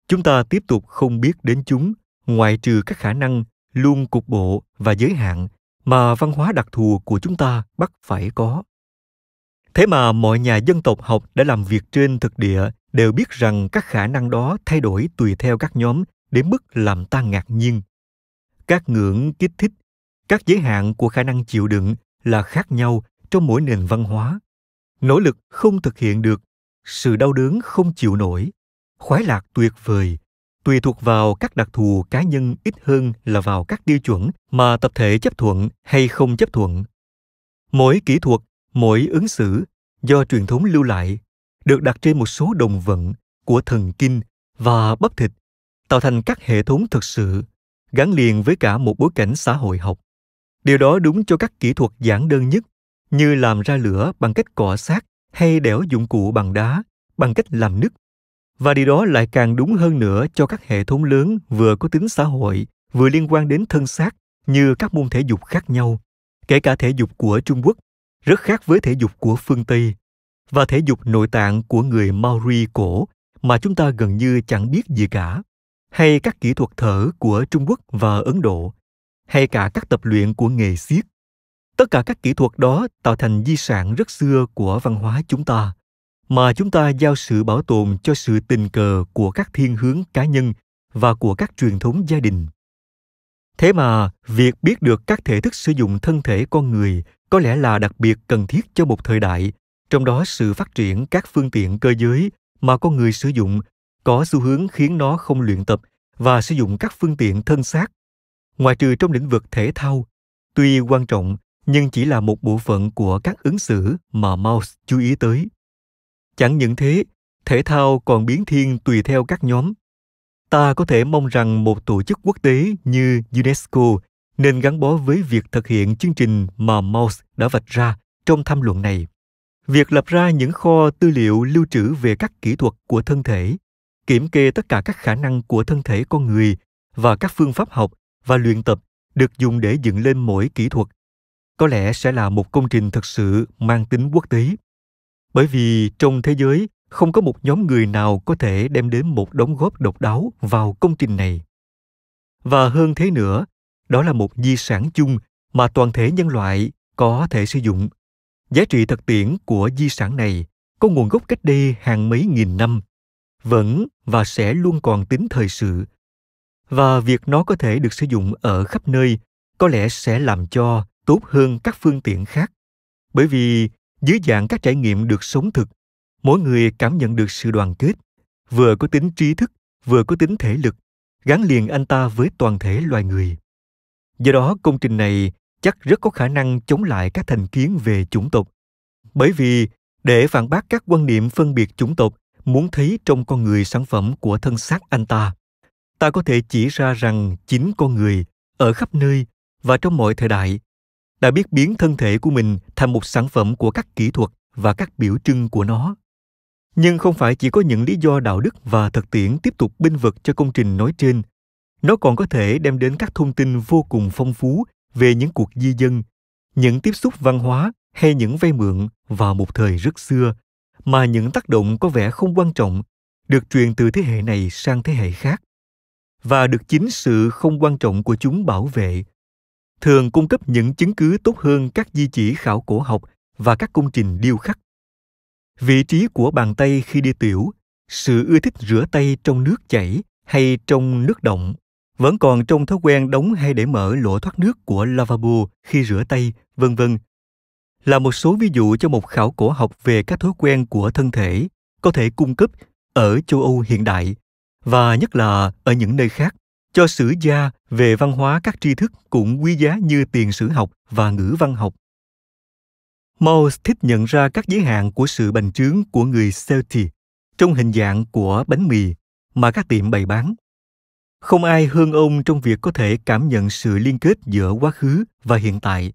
Chúng ta tiếp tục không biết đến chúng ngoại trừ các khả năng luôn cục bộ và giới hạn mà văn hóa đặc thù của chúng ta bắt phải có thế mà mọi nhà dân tộc học đã làm việc trên thực địa đều biết rằng các khả năng đó thay đổi tùy theo các nhóm đến mức làm ta ngạc nhiên các ngưỡng kích thích các giới hạn của khả năng chịu đựng là khác nhau trong mỗi nền văn hóa nỗ lực không thực hiện được sự đau đớn không chịu nổi khoái lạc tuyệt vời tùy thuộc vào các đặc thù cá nhân ít hơn là vào các tiêu chuẩn mà tập thể chấp thuận hay không chấp thuận. Mỗi kỹ thuật, mỗi ứng xử do truyền thống lưu lại được đặt trên một số đồng vận của thần kinh và bắp thịt tạo thành các hệ thống thực sự gắn liền với cả một bối cảnh xã hội học điều đó đúng cho các kỹ thuật giản đơn nhất như làm ra lửa bằng cách cọ sát hay đẽo dụng cụ bằng đá bằng cách làm nứt và điều đó lại càng đúng hơn nữa cho các hệ thống lớn vừa có tính xã hội vừa liên quan đến thân xác như các môn thể dục khác nhau kể cả thể dục của trung quốc rất khác với thể dục của phương tây và thể dục nội tạng của người maori cổ mà chúng ta gần như chẳng biết gì cả hay các kỹ thuật thở của trung quốc và ấn độ hay cả các tập luyện của nghề xiếc tất cả các kỹ thuật đó tạo thành di sản rất xưa của văn hóa chúng ta mà chúng ta giao sự bảo tồn cho sự tình cờ của các thiên hướng cá nhân và của các truyền thống gia đình thế mà việc biết được các thể thức sử dụng thân thể con người có lẽ là đặc biệt cần thiết cho một thời đại trong đó sự phát triển các phương tiện cơ giới mà con người sử dụng có xu hướng khiến nó không luyện tập và sử dụng các phương tiện thân xác ngoại trừ trong lĩnh vực thể thao tuy quan trọng nhưng chỉ là một bộ phận của các ứng xử mà mouse chú ý tới Chẳng những thế, thể thao còn biến thiên tùy theo các nhóm. Ta có thể mong rằng một tổ chức quốc tế như UNESCO nên gắn bó với việc thực hiện chương trình mà Mouse đã vạch ra trong tham luận này. Việc lập ra những kho tư liệu lưu trữ về các kỹ thuật của thân thể, kiểm kê tất cả các khả năng của thân thể con người và các phương pháp học và luyện tập được dùng để dựng lên mỗi kỹ thuật có lẽ sẽ là một công trình thực sự mang tính quốc tế bởi vì trong thế giới không có một nhóm người nào có thể đem đến một đóng góp độc đáo vào công trình này và hơn thế nữa đó là một di sản chung mà toàn thể nhân loại có thể sử dụng giá trị thực tiễn của di sản này có nguồn gốc cách đây hàng mấy nghìn năm vẫn và sẽ luôn còn tính thời sự và việc nó có thể được sử dụng ở khắp nơi có lẽ sẽ làm cho tốt hơn các phương tiện khác bởi vì dưới dạng các trải nghiệm được sống thực mỗi người cảm nhận được sự đoàn kết vừa có tính trí thức vừa có tính thể lực gắn liền anh ta với toàn thể loài người do đó công trình này chắc rất có khả năng chống lại các thành kiến về chủng tộc bởi vì để phản bác các quan niệm phân biệt chủng tộc muốn thấy trong con người sản phẩm của thân xác anh ta ta có thể chỉ ra rằng chính con người ở khắp nơi và trong mọi thời đại đã biết biến thân thể của mình thành một sản phẩm của các kỹ thuật và các biểu trưng của nó nhưng không phải chỉ có những lý do đạo đức và thực tiễn tiếp tục binh vực cho công trình nói trên nó còn có thể đem đến các thông tin vô cùng phong phú về những cuộc di dân những tiếp xúc văn hóa hay những vay mượn vào một thời rất xưa mà những tác động có vẻ không quan trọng được truyền từ thế hệ này sang thế hệ khác và được chính sự không quan trọng của chúng bảo vệ thường cung cấp những chứng cứ tốt hơn các di chỉ khảo cổ học và các công trình điêu khắc. Vị trí của bàn tay khi đi tiểu, sự ưa thích rửa tay trong nước chảy hay trong nước động vẫn còn trong thói quen đóng hay để mở lỗ thoát nước của lavabo khi rửa tay, vân vân. Là một số ví dụ cho một khảo cổ học về các thói quen của thân thể có thể cung cấp ở châu Âu hiện đại và nhất là ở những nơi khác cho sử gia về văn hóa các tri thức cũng quý giá như tiền sử học và ngữ văn học. Mouse thích nhận ra các giới hạn của sự bành trướng của người Celtic trong hình dạng của bánh mì mà các tiệm bày bán. Không ai hơn ông trong việc có thể cảm nhận sự liên kết giữa quá khứ và hiện tại,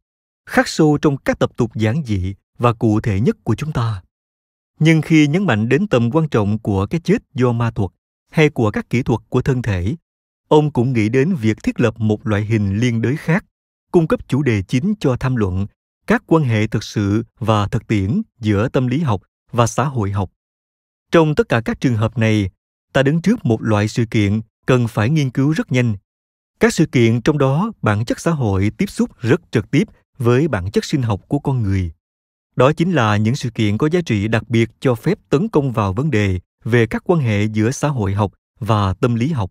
khắc sâu trong các tập tục giản dị và cụ thể nhất của chúng ta. Nhưng khi nhấn mạnh đến tầm quan trọng của cái chết do ma thuật hay của các kỹ thuật của thân thể Ông cũng nghĩ đến việc thiết lập một loại hình liên đới khác, cung cấp chủ đề chính cho tham luận, các quan hệ thực sự và thực tiễn giữa tâm lý học và xã hội học. Trong tất cả các trường hợp này, ta đứng trước một loại sự kiện cần phải nghiên cứu rất nhanh. Các sự kiện trong đó bản chất xã hội tiếp xúc rất trực tiếp với bản chất sinh học của con người. Đó chính là những sự kiện có giá trị đặc biệt cho phép tấn công vào vấn đề về các quan hệ giữa xã hội học và tâm lý học.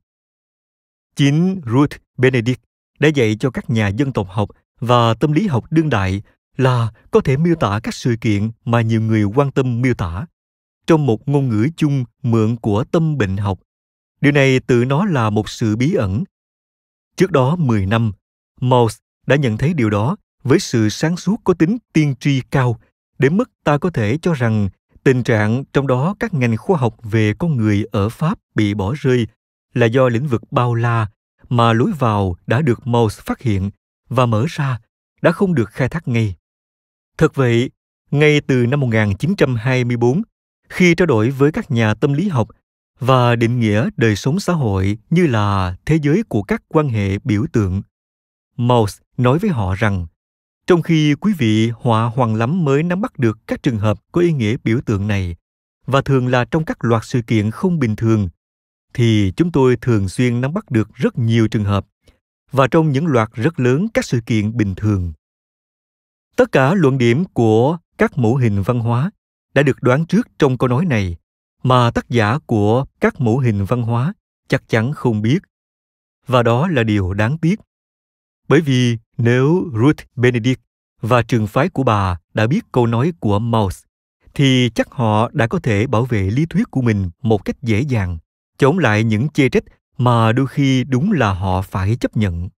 Chính Ruth Benedict đã dạy cho các nhà dân tộc học và tâm lý học đương đại là có thể miêu tả các sự kiện mà nhiều người quan tâm miêu tả trong một ngôn ngữ chung mượn của tâm bệnh học. Điều này tự nó là một sự bí ẩn. Trước đó 10 năm, Mouse đã nhận thấy điều đó với sự sáng suốt có tính tiên tri cao đến mức ta có thể cho rằng tình trạng trong đó các ngành khoa học về con người ở Pháp bị bỏ rơi là do lĩnh vực bao la mà lối vào đã được Mouse phát hiện và mở ra đã không được khai thác ngay. Thật vậy, ngay từ năm 1924, khi trao đổi với các nhà tâm lý học và định nghĩa đời sống xã hội như là thế giới của các quan hệ biểu tượng, Mouse nói với họ rằng trong khi quý vị họa hoàng lắm mới nắm bắt được các trường hợp có ý nghĩa biểu tượng này và thường là trong các loạt sự kiện không bình thường thì chúng tôi thường xuyên nắm bắt được rất nhiều trường hợp và trong những loạt rất lớn các sự kiện bình thường. Tất cả luận điểm của các mẫu hình văn hóa đã được đoán trước trong câu nói này mà tác giả của các mẫu hình văn hóa chắc chắn không biết. Và đó là điều đáng tiếc. Bởi vì nếu Ruth Benedict và trường phái của bà đã biết câu nói của Mouse, thì chắc họ đã có thể bảo vệ lý thuyết của mình một cách dễ dàng chống lại những chê trách mà đôi khi đúng là họ phải chấp nhận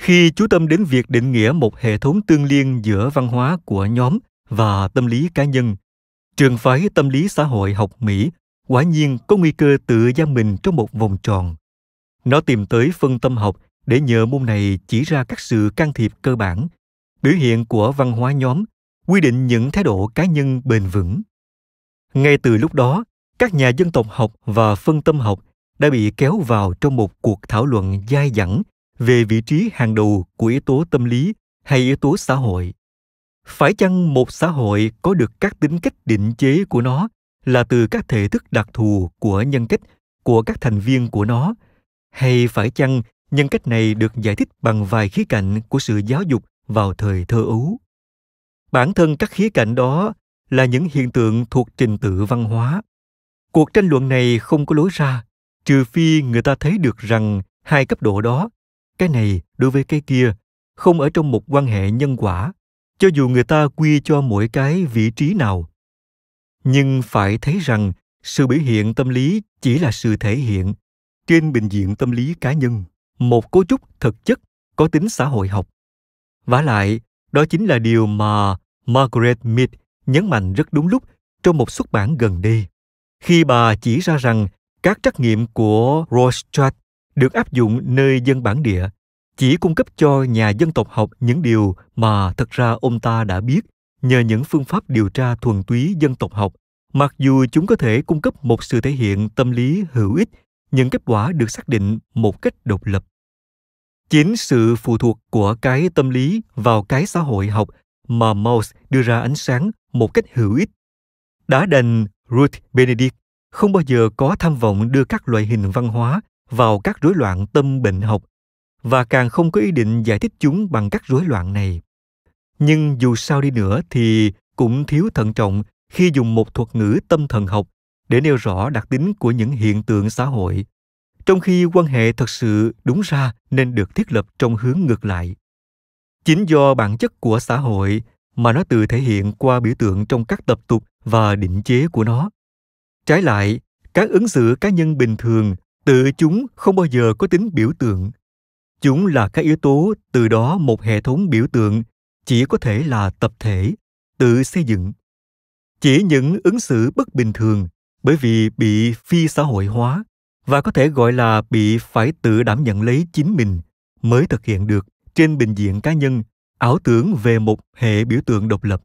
khi chú tâm đến việc định nghĩa một hệ thống tương liên giữa văn hóa của nhóm và tâm lý cá nhân trường phái tâm lý xã hội học mỹ quả nhiên có nguy cơ tự giam mình trong một vòng tròn nó tìm tới phân tâm học để nhờ môn này chỉ ra các sự can thiệp cơ bản biểu hiện của văn hóa nhóm quy định những thái độ cá nhân bền vững ngay từ lúc đó các nhà dân tộc học và phân tâm học đã bị kéo vào trong một cuộc thảo luận dai dẳng về vị trí hàng đầu của yếu tố tâm lý hay yếu tố xã hội phải chăng một xã hội có được các tính cách định chế của nó là từ các thể thức đặc thù của nhân cách của các thành viên của nó hay phải chăng nhân cách này được giải thích bằng vài khía cạnh của sự giáo dục vào thời thơ ấu bản thân các khía cạnh đó là những hiện tượng thuộc trình tự văn hóa cuộc tranh luận này không có lối ra trừ phi người ta thấy được rằng hai cấp độ đó cái này đối với cái kia không ở trong một quan hệ nhân quả cho dù người ta quy cho mỗi cái vị trí nào nhưng phải thấy rằng sự biểu hiện tâm lý chỉ là sự thể hiện trên bình diện tâm lý cá nhân một cấu trúc thực chất có tính xã hội học vả lại đó chính là điều mà margaret mead nhấn mạnh rất đúng lúc trong một xuất bản gần đây khi bà chỉ ra rằng các trắc nghiệm của Rothschild được áp dụng nơi dân bản địa chỉ cung cấp cho nhà dân tộc học những điều mà thật ra ông ta đã biết nhờ những phương pháp điều tra thuần túy dân tộc học mặc dù chúng có thể cung cấp một sự thể hiện tâm lý hữu ích những kết quả được xác định một cách độc lập chính sự phụ thuộc của cái tâm lý vào cái xã hội học mà Mauss đưa ra ánh sáng một cách hữu ích đã đành Ruth Benedict không bao giờ có tham vọng đưa các loại hình văn hóa vào các rối loạn tâm bệnh học và càng không có ý định giải thích chúng bằng các rối loạn này. Nhưng dù sao đi nữa thì cũng thiếu thận trọng khi dùng một thuật ngữ tâm thần học để nêu rõ đặc tính của những hiện tượng xã hội, trong khi quan hệ thật sự đúng ra nên được thiết lập trong hướng ngược lại. Chính do bản chất của xã hội mà nó tự thể hiện qua biểu tượng trong các tập tục và định chế của nó trái lại các ứng xử cá nhân bình thường tự chúng không bao giờ có tính biểu tượng chúng là các yếu tố từ đó một hệ thống biểu tượng chỉ có thể là tập thể tự xây dựng chỉ những ứng xử bất bình thường bởi vì bị phi xã hội hóa và có thể gọi là bị phải tự đảm nhận lấy chính mình mới thực hiện được trên bình diện cá nhân ảo tưởng về một hệ biểu tượng độc lập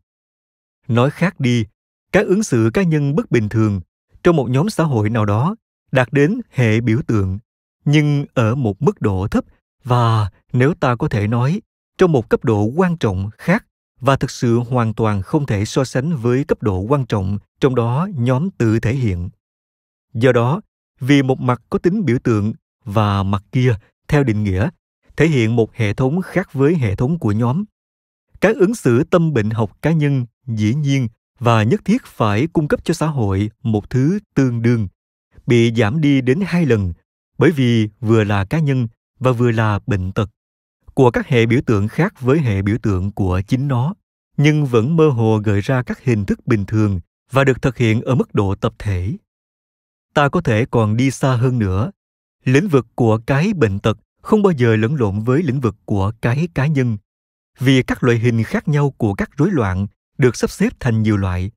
nói khác đi các ứng xử cá nhân bất bình thường trong một nhóm xã hội nào đó đạt đến hệ biểu tượng nhưng ở một mức độ thấp và nếu ta có thể nói trong một cấp độ quan trọng khác và thực sự hoàn toàn không thể so sánh với cấp độ quan trọng trong đó nhóm tự thể hiện do đó vì một mặt có tính biểu tượng và mặt kia theo định nghĩa thể hiện một hệ thống khác với hệ thống của nhóm các ứng xử tâm bệnh học cá nhân dĩ nhiên và nhất thiết phải cung cấp cho xã hội một thứ tương đương bị giảm đi đến hai lần bởi vì vừa là cá nhân và vừa là bệnh tật của các hệ biểu tượng khác với hệ biểu tượng của chính nó nhưng vẫn mơ hồ gợi ra các hình thức bình thường và được thực hiện ở mức độ tập thể ta có thể còn đi xa hơn nữa lĩnh vực của cái bệnh tật không bao giờ lẫn lộn với lĩnh vực của cái cá nhân vì các loại hình khác nhau của các rối loạn được sắp xếp thành nhiều loại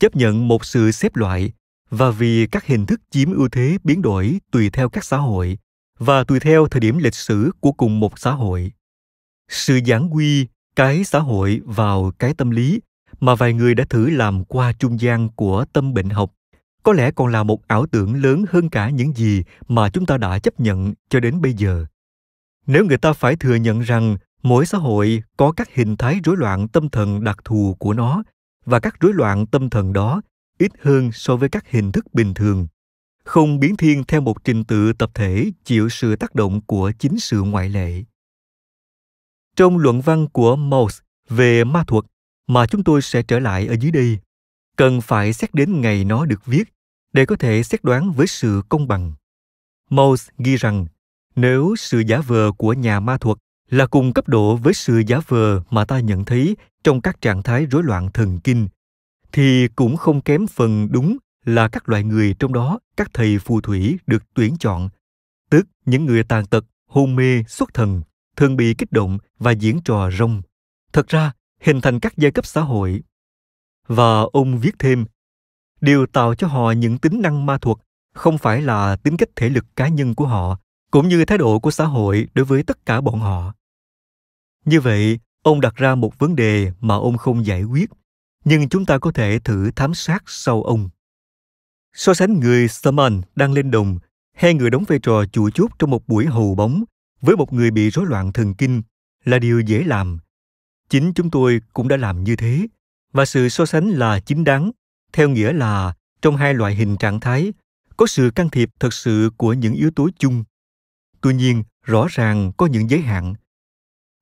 chấp nhận một sự xếp loại và vì các hình thức chiếm ưu thế biến đổi tùy theo các xã hội và tùy theo thời điểm lịch sử của cùng một xã hội sự giảng quy cái xã hội vào cái tâm lý mà vài người đã thử làm qua trung gian của tâm bệnh học có lẽ còn là một ảo tưởng lớn hơn cả những gì mà chúng ta đã chấp nhận cho đến bây giờ nếu người ta phải thừa nhận rằng mỗi xã hội có các hình thái rối loạn tâm thần đặc thù của nó và các rối loạn tâm thần đó ít hơn so với các hình thức bình thường không biến thiên theo một trình tự tập thể chịu sự tác động của chính sự ngoại lệ trong luận văn của Mauss về ma thuật mà chúng tôi sẽ trở lại ở dưới đây cần phải xét đến ngày nó được viết để có thể xét đoán với sự công bằng Mauss ghi rằng nếu sự giả vờ của nhà ma thuật là cùng cấp độ với sự giả vờ mà ta nhận thấy trong các trạng thái rối loạn thần kinh thì cũng không kém phần đúng là các loại người trong đó các thầy phù thủy được tuyển chọn tức những người tàn tật hôn mê xuất thần thường bị kích động và diễn trò rong thật ra hình thành các giai cấp xã hội và ông viết thêm điều tạo cho họ những tính năng ma thuật không phải là tính cách thể lực cá nhân của họ cũng như thái độ của xã hội đối với tất cả bọn họ như vậy ông đặt ra một vấn đề mà ông không giải quyết nhưng chúng ta có thể thử thám sát sau ông so sánh người Saman đang lên đồng hay người đóng vai trò chủ chốt trong một buổi hầu bóng với một người bị rối loạn thần kinh là điều dễ làm chính chúng tôi cũng đã làm như thế và sự so sánh là chính đáng theo nghĩa là trong hai loại hình trạng thái có sự can thiệp thật sự của những yếu tố chung Tuy nhiên, rõ ràng có những giới hạn.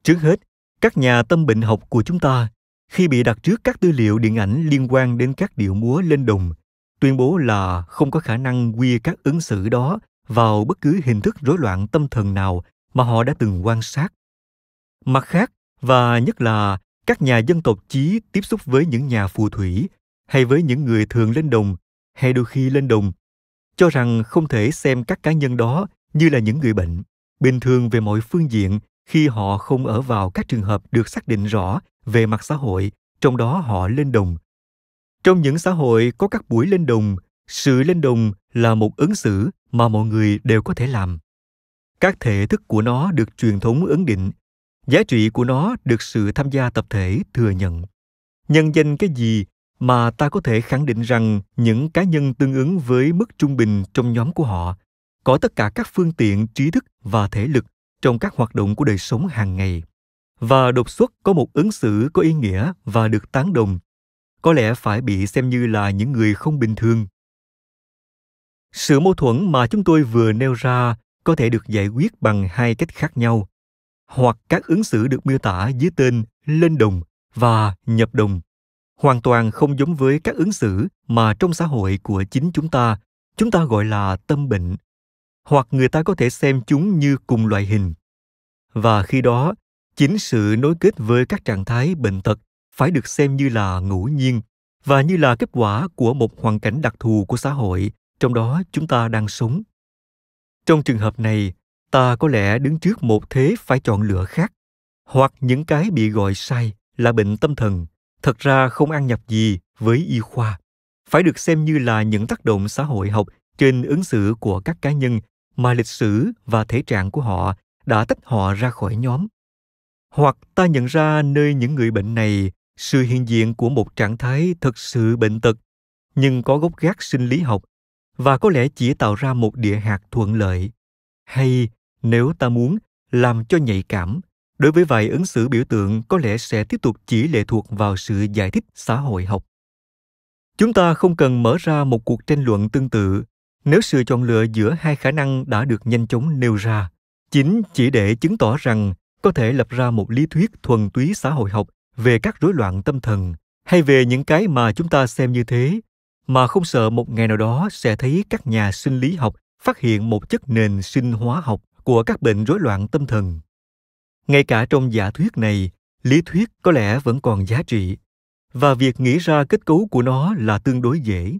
Trước hết, các nhà tâm bệnh học của chúng ta khi bị đặt trước các tư liệu điện ảnh liên quan đến các điệu múa lên đồng tuyên bố là không có khả năng quy các ứng xử đó vào bất cứ hình thức rối loạn tâm thần nào mà họ đã từng quan sát. Mặt khác, và nhất là các nhà dân tộc chí tiếp xúc với những nhà phù thủy hay với những người thường lên đồng hay đôi khi lên đồng cho rằng không thể xem các cá nhân đó như là những người bệnh bình thường về mọi phương diện khi họ không ở vào các trường hợp được xác định rõ về mặt xã hội trong đó họ lên đồng trong những xã hội có các buổi lên đồng sự lên đồng là một ứng xử mà mọi người đều có thể làm các thể thức của nó được truyền thống ấn định giá trị của nó được sự tham gia tập thể thừa nhận nhân danh cái gì mà ta có thể khẳng định rằng những cá nhân tương ứng với mức trung bình trong nhóm của họ có tất cả các phương tiện trí thức và thể lực trong các hoạt động của đời sống hàng ngày và đột xuất có một ứng xử có ý nghĩa và được tán đồng có lẽ phải bị xem như là những người không bình thường sự mâu thuẫn mà chúng tôi vừa nêu ra có thể được giải quyết bằng hai cách khác nhau hoặc các ứng xử được miêu tả dưới tên lên đồng và nhập đồng hoàn toàn không giống với các ứng xử mà trong xã hội của chính chúng ta chúng ta gọi là tâm bệnh hoặc người ta có thể xem chúng như cùng loại hình và khi đó chính sự nối kết với các trạng thái bệnh tật phải được xem như là ngẫu nhiên và như là kết quả của một hoàn cảnh đặc thù của xã hội trong đó chúng ta đang sống trong trường hợp này ta có lẽ đứng trước một thế phải chọn lựa khác hoặc những cái bị gọi sai là bệnh tâm thần thật ra không ăn nhập gì với y khoa phải được xem như là những tác động xã hội học trên ứng xử của các cá nhân mà lịch sử và thể trạng của họ đã tách họ ra khỏi nhóm hoặc ta nhận ra nơi những người bệnh này sự hiện diện của một trạng thái thực sự bệnh tật nhưng có gốc gác sinh lý học và có lẽ chỉ tạo ra một địa hạt thuận lợi hay nếu ta muốn làm cho nhạy cảm đối với vài ứng xử biểu tượng có lẽ sẽ tiếp tục chỉ lệ thuộc vào sự giải thích xã hội học chúng ta không cần mở ra một cuộc tranh luận tương tự nếu sự chọn lựa giữa hai khả năng đã được nhanh chóng nêu ra chính chỉ để chứng tỏ rằng có thể lập ra một lý thuyết thuần túy xã hội học về các rối loạn tâm thần hay về những cái mà chúng ta xem như thế mà không sợ một ngày nào đó sẽ thấy các nhà sinh lý học phát hiện một chất nền sinh hóa học của các bệnh rối loạn tâm thần ngay cả trong giả thuyết này lý thuyết có lẽ vẫn còn giá trị và việc nghĩ ra kết cấu của nó là tương đối dễ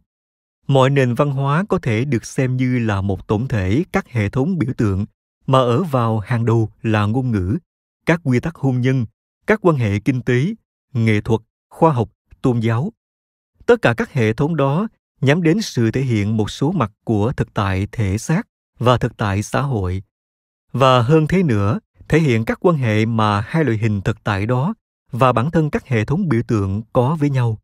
mọi nền văn hóa có thể được xem như là một tổng thể các hệ thống biểu tượng mà ở vào hàng đầu là ngôn ngữ các quy tắc hôn nhân các quan hệ kinh tế nghệ thuật khoa học tôn giáo tất cả các hệ thống đó nhắm đến sự thể hiện một số mặt của thực tại thể xác và thực tại xã hội và hơn thế nữa thể hiện các quan hệ mà hai loại hình thực tại đó và bản thân các hệ thống biểu tượng có với nhau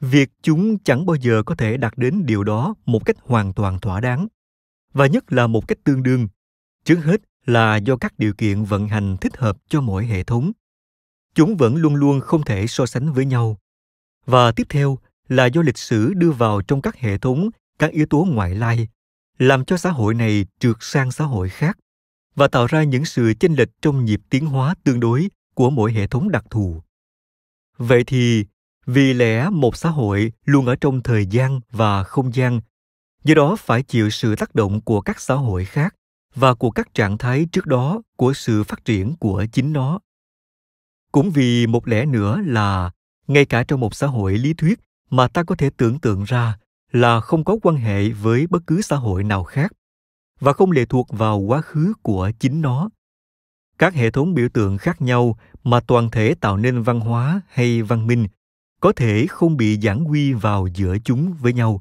việc chúng chẳng bao giờ có thể đạt đến điều đó một cách hoàn toàn thỏa đáng và nhất là một cách tương đương trước hết là do các điều kiện vận hành thích hợp cho mỗi hệ thống chúng vẫn luôn luôn không thể so sánh với nhau và tiếp theo là do lịch sử đưa vào trong các hệ thống các yếu tố ngoại lai làm cho xã hội này trượt sang xã hội khác và tạo ra những sự chênh lệch trong nhịp tiến hóa tương đối của mỗi hệ thống đặc thù vậy thì vì lẽ một xã hội luôn ở trong thời gian và không gian do đó phải chịu sự tác động của các xã hội khác và của các trạng thái trước đó của sự phát triển của chính nó cũng vì một lẽ nữa là ngay cả trong một xã hội lý thuyết mà ta có thể tưởng tượng ra là không có quan hệ với bất cứ xã hội nào khác và không lệ thuộc vào quá khứ của chính nó các hệ thống biểu tượng khác nhau mà toàn thể tạo nên văn hóa hay văn minh có thể không bị giảng quy vào giữa chúng với nhau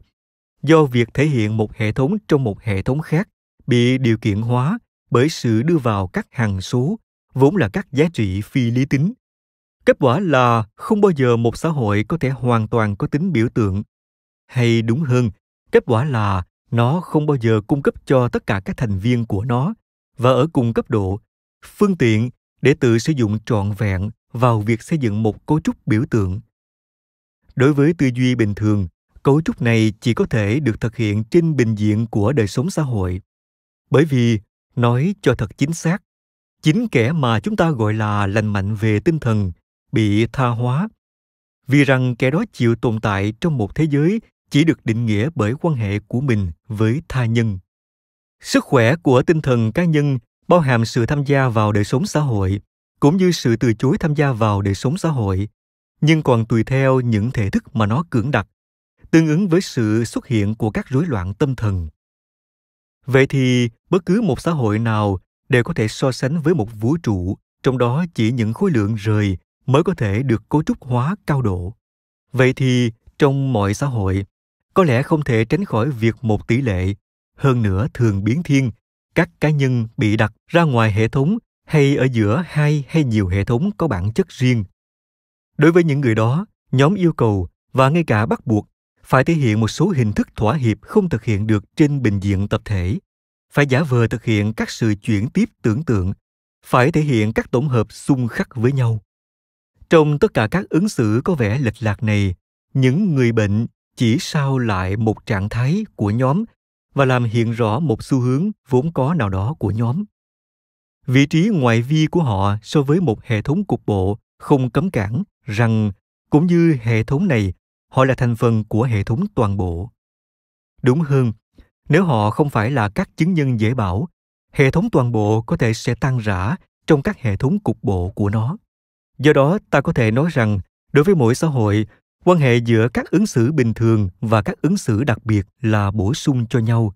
do việc thể hiện một hệ thống trong một hệ thống khác bị điều kiện hóa bởi sự đưa vào các hằng số vốn là các giá trị phi lý tính kết quả là không bao giờ một xã hội có thể hoàn toàn có tính biểu tượng hay đúng hơn kết quả là nó không bao giờ cung cấp cho tất cả các thành viên của nó và ở cùng cấp độ phương tiện để tự sử dụng trọn vẹn vào việc xây dựng một cấu trúc biểu tượng đối với tư duy bình thường cấu trúc này chỉ có thể được thực hiện trên bình diện của đời sống xã hội bởi vì nói cho thật chính xác chính kẻ mà chúng ta gọi là lành mạnh về tinh thần bị tha hóa vì rằng kẻ đó chịu tồn tại trong một thế giới chỉ được định nghĩa bởi quan hệ của mình với tha nhân sức khỏe của tinh thần cá nhân bao hàm sự tham gia vào đời sống xã hội cũng như sự từ chối tham gia vào đời sống xã hội nhưng còn tùy theo những thể thức mà nó cưỡng đặt, tương ứng với sự xuất hiện của các rối loạn tâm thần. Vậy thì, bất cứ một xã hội nào đều có thể so sánh với một vũ trụ, trong đó chỉ những khối lượng rời mới có thể được cấu trúc hóa cao độ. Vậy thì, trong mọi xã hội, có lẽ không thể tránh khỏi việc một tỷ lệ, hơn nữa thường biến thiên, các cá nhân bị đặt ra ngoài hệ thống hay ở giữa hai hay nhiều hệ thống có bản chất riêng Đối với những người đó, nhóm yêu cầu và ngay cả bắt buộc phải thể hiện một số hình thức thỏa hiệp không thực hiện được trên bình diện tập thể, phải giả vờ thực hiện các sự chuyển tiếp tưởng tượng, phải thể hiện các tổng hợp xung khắc với nhau. Trong tất cả các ứng xử có vẻ lệch lạc này, những người bệnh chỉ sao lại một trạng thái của nhóm và làm hiện rõ một xu hướng vốn có nào đó của nhóm. Vị trí ngoại vi của họ so với một hệ thống cục bộ không cấm cản rằng cũng như hệ thống này, họ là thành phần của hệ thống toàn bộ. Đúng hơn, nếu họ không phải là các chứng nhân dễ bảo, hệ thống toàn bộ có thể sẽ tan rã trong các hệ thống cục bộ của nó. Do đó, ta có thể nói rằng, đối với mỗi xã hội, quan hệ giữa các ứng xử bình thường và các ứng xử đặc biệt là bổ sung cho nhau.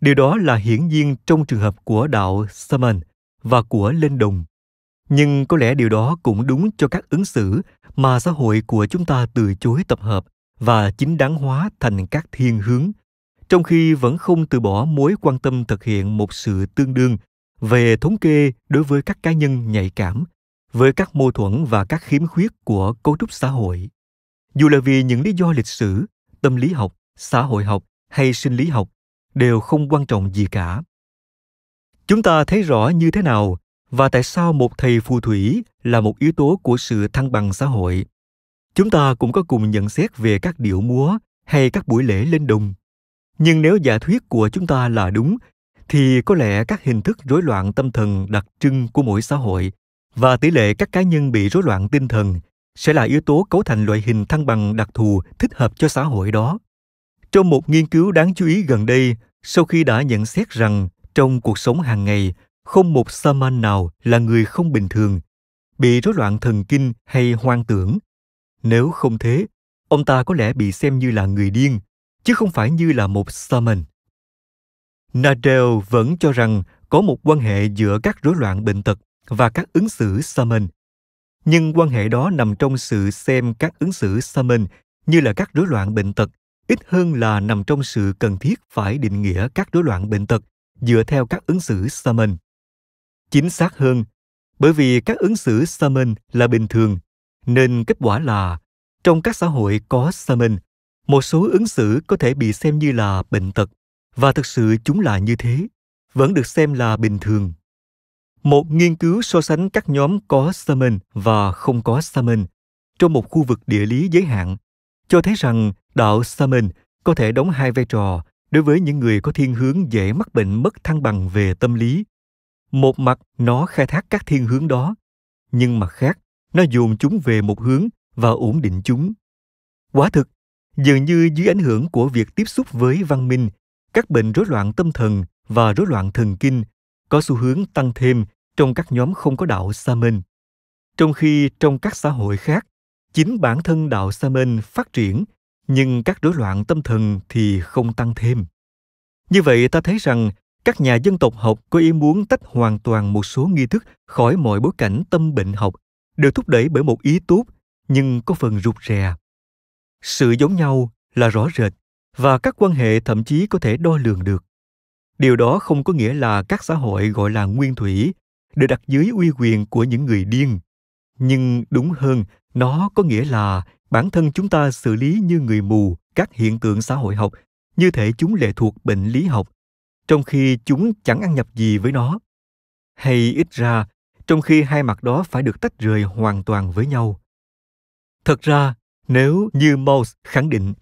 Điều đó là hiển nhiên trong trường hợp của đạo Saman và của lên đồng nhưng có lẽ điều đó cũng đúng cho các ứng xử mà xã hội của chúng ta từ chối tập hợp và chính đáng hóa thành các thiên hướng trong khi vẫn không từ bỏ mối quan tâm thực hiện một sự tương đương về thống kê đối với các cá nhân nhạy cảm với các mâu thuẫn và các khiếm khuyết của cấu trúc xã hội dù là vì những lý do lịch sử tâm lý học xã hội học hay sinh lý học đều không quan trọng gì cả chúng ta thấy rõ như thế nào và tại sao một thầy phù thủy là một yếu tố của sự thăng bằng xã hội. Chúng ta cũng có cùng nhận xét về các điệu múa hay các buổi lễ lên đồng. Nhưng nếu giả thuyết của chúng ta là đúng, thì có lẽ các hình thức rối loạn tâm thần đặc trưng của mỗi xã hội và tỷ lệ các cá nhân bị rối loạn tinh thần sẽ là yếu tố cấu thành loại hình thăng bằng đặc thù thích hợp cho xã hội đó. Trong một nghiên cứu đáng chú ý gần đây, sau khi đã nhận xét rằng trong cuộc sống hàng ngày không một Saman nào là người không bình thường, bị rối loạn thần kinh hay hoang tưởng. Nếu không thế, ông ta có lẽ bị xem như là người điên, chứ không phải như là một Saman. Nadel vẫn cho rằng có một quan hệ giữa các rối loạn bệnh tật và các ứng xử Saman. Nhưng quan hệ đó nằm trong sự xem các ứng xử Saman như là các rối loạn bệnh tật, ít hơn là nằm trong sự cần thiết phải định nghĩa các rối loạn bệnh tật dựa theo các ứng xử Saman. Chính xác hơn, bởi vì các ứng xử salmon là bình thường, nên kết quả là trong các xã hội có salmon, một số ứng xử có thể bị xem như là bệnh tật và thực sự chúng là như thế, vẫn được xem là bình thường. Một nghiên cứu so sánh các nhóm có salmon và không có salmon trong một khu vực địa lý giới hạn cho thấy rằng đạo salmon có thể đóng hai vai trò đối với những người có thiên hướng dễ mắc bệnh mất thăng bằng về tâm lý một mặt nó khai thác các thiên hướng đó nhưng mặt khác nó dồn chúng về một hướng và ổn định chúng quả thực dường như dưới ảnh hưởng của việc tiếp xúc với văn minh các bệnh rối loạn tâm thần và rối loạn thần kinh có xu hướng tăng thêm trong các nhóm không có đạo sa mênh trong khi trong các xã hội khác chính bản thân đạo sa mênh phát triển nhưng các rối loạn tâm thần thì không tăng thêm như vậy ta thấy rằng các nhà dân tộc học có ý muốn tách hoàn toàn một số nghi thức khỏi mọi bối cảnh tâm bệnh học, được thúc đẩy bởi một ý tốt nhưng có phần rụt rè. Sự giống nhau là rõ rệt và các quan hệ thậm chí có thể đo lường được. Điều đó không có nghĩa là các xã hội gọi là nguyên thủy được đặt dưới uy quyền của những người điên, nhưng đúng hơn, nó có nghĩa là bản thân chúng ta xử lý như người mù các hiện tượng xã hội học, như thể chúng lệ thuộc bệnh lý học trong khi chúng chẳng ăn nhập gì với nó hay ít ra trong khi hai mặt đó phải được tách rời hoàn toàn với nhau thật ra nếu như Mauss khẳng định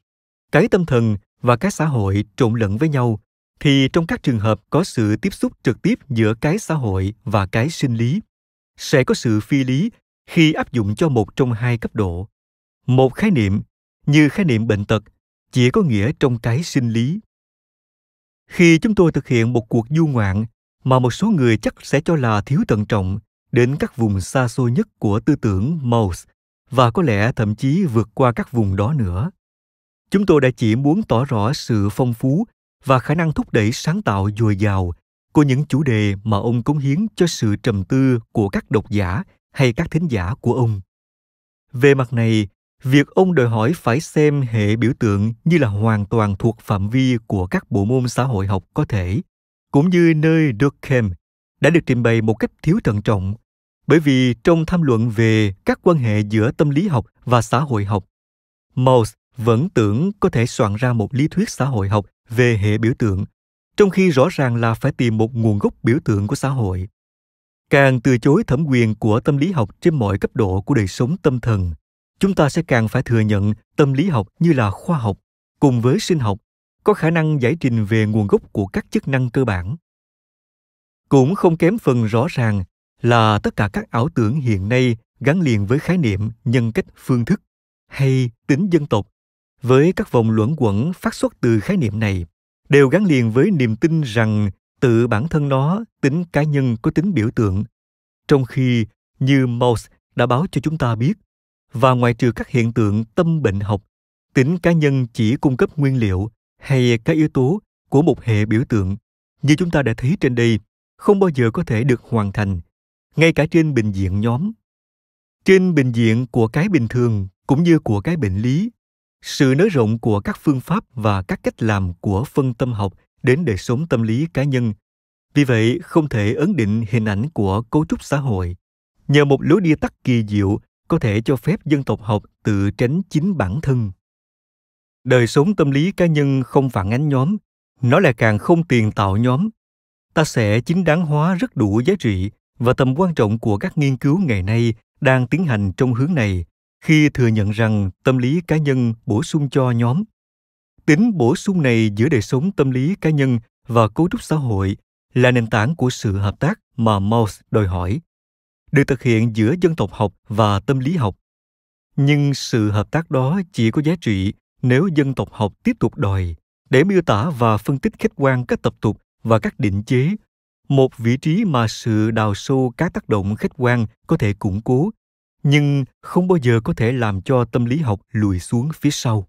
cái tâm thần và cái xã hội trộn lẫn với nhau thì trong các trường hợp có sự tiếp xúc trực tiếp giữa cái xã hội và cái sinh lý sẽ có sự phi lý khi áp dụng cho một trong hai cấp độ một khái niệm như khái niệm bệnh tật chỉ có nghĩa trong cái sinh lý khi chúng tôi thực hiện một cuộc du ngoạn mà một số người chắc sẽ cho là thiếu tận trọng đến các vùng xa xôi nhất của tư tưởng Mouse và có lẽ thậm chí vượt qua các vùng đó nữa. Chúng tôi đã chỉ muốn tỏ rõ sự phong phú và khả năng thúc đẩy sáng tạo dồi dào của những chủ đề mà ông cống hiến cho sự trầm tư của các độc giả hay các thính giả của ông. Về mặt này, việc ông đòi hỏi phải xem hệ biểu tượng như là hoàn toàn thuộc phạm vi của các bộ môn xã hội học có thể cũng như nơi durkheim đã được trình bày một cách thiếu thận trọng bởi vì trong tham luận về các quan hệ giữa tâm lý học và xã hội học Mauss vẫn tưởng có thể soạn ra một lý thuyết xã hội học về hệ biểu tượng trong khi rõ ràng là phải tìm một nguồn gốc biểu tượng của xã hội càng từ chối thẩm quyền của tâm lý học trên mọi cấp độ của đời sống tâm thần chúng ta sẽ càng phải thừa nhận tâm lý học như là khoa học cùng với sinh học có khả năng giải trình về nguồn gốc của các chức năng cơ bản cũng không kém phần rõ ràng là tất cả các ảo tưởng hiện nay gắn liền với khái niệm nhân cách phương thức hay tính dân tộc với các vòng luẩn quẩn phát xuất từ khái niệm này đều gắn liền với niềm tin rằng tự bản thân nó tính cá nhân có tính biểu tượng trong khi như Mouse đã báo cho chúng ta biết và ngoại trừ các hiện tượng tâm bệnh học tính cá nhân chỉ cung cấp nguyên liệu hay các yếu tố của một hệ biểu tượng như chúng ta đã thấy trên đây không bao giờ có thể được hoàn thành ngay cả trên bình diện nhóm trên bình diện của cái bình thường cũng như của cái bệnh lý sự nới rộng của các phương pháp và các cách làm của phân tâm học đến đời sống tâm lý cá nhân vì vậy không thể ấn định hình ảnh của cấu trúc xã hội nhờ một lối đi tắt kỳ diệu có thể cho phép dân tộc học tự tránh chính bản thân đời sống tâm lý cá nhân không phản ánh nhóm nó lại càng không tiền tạo nhóm ta sẽ chính đáng hóa rất đủ giá trị và tầm quan trọng của các nghiên cứu ngày nay đang tiến hành trong hướng này khi thừa nhận rằng tâm lý cá nhân bổ sung cho nhóm tính bổ sung này giữa đời sống tâm lý cá nhân và cấu trúc xã hội là nền tảng của sự hợp tác mà Mauss đòi hỏi được thực hiện giữa dân tộc học và tâm lý học nhưng sự hợp tác đó chỉ có giá trị nếu dân tộc học tiếp tục đòi để miêu tả và phân tích khách quan các tập tục và các định chế một vị trí mà sự đào sâu các tác động khách quan có thể củng cố nhưng không bao giờ có thể làm cho tâm lý học lùi xuống phía sau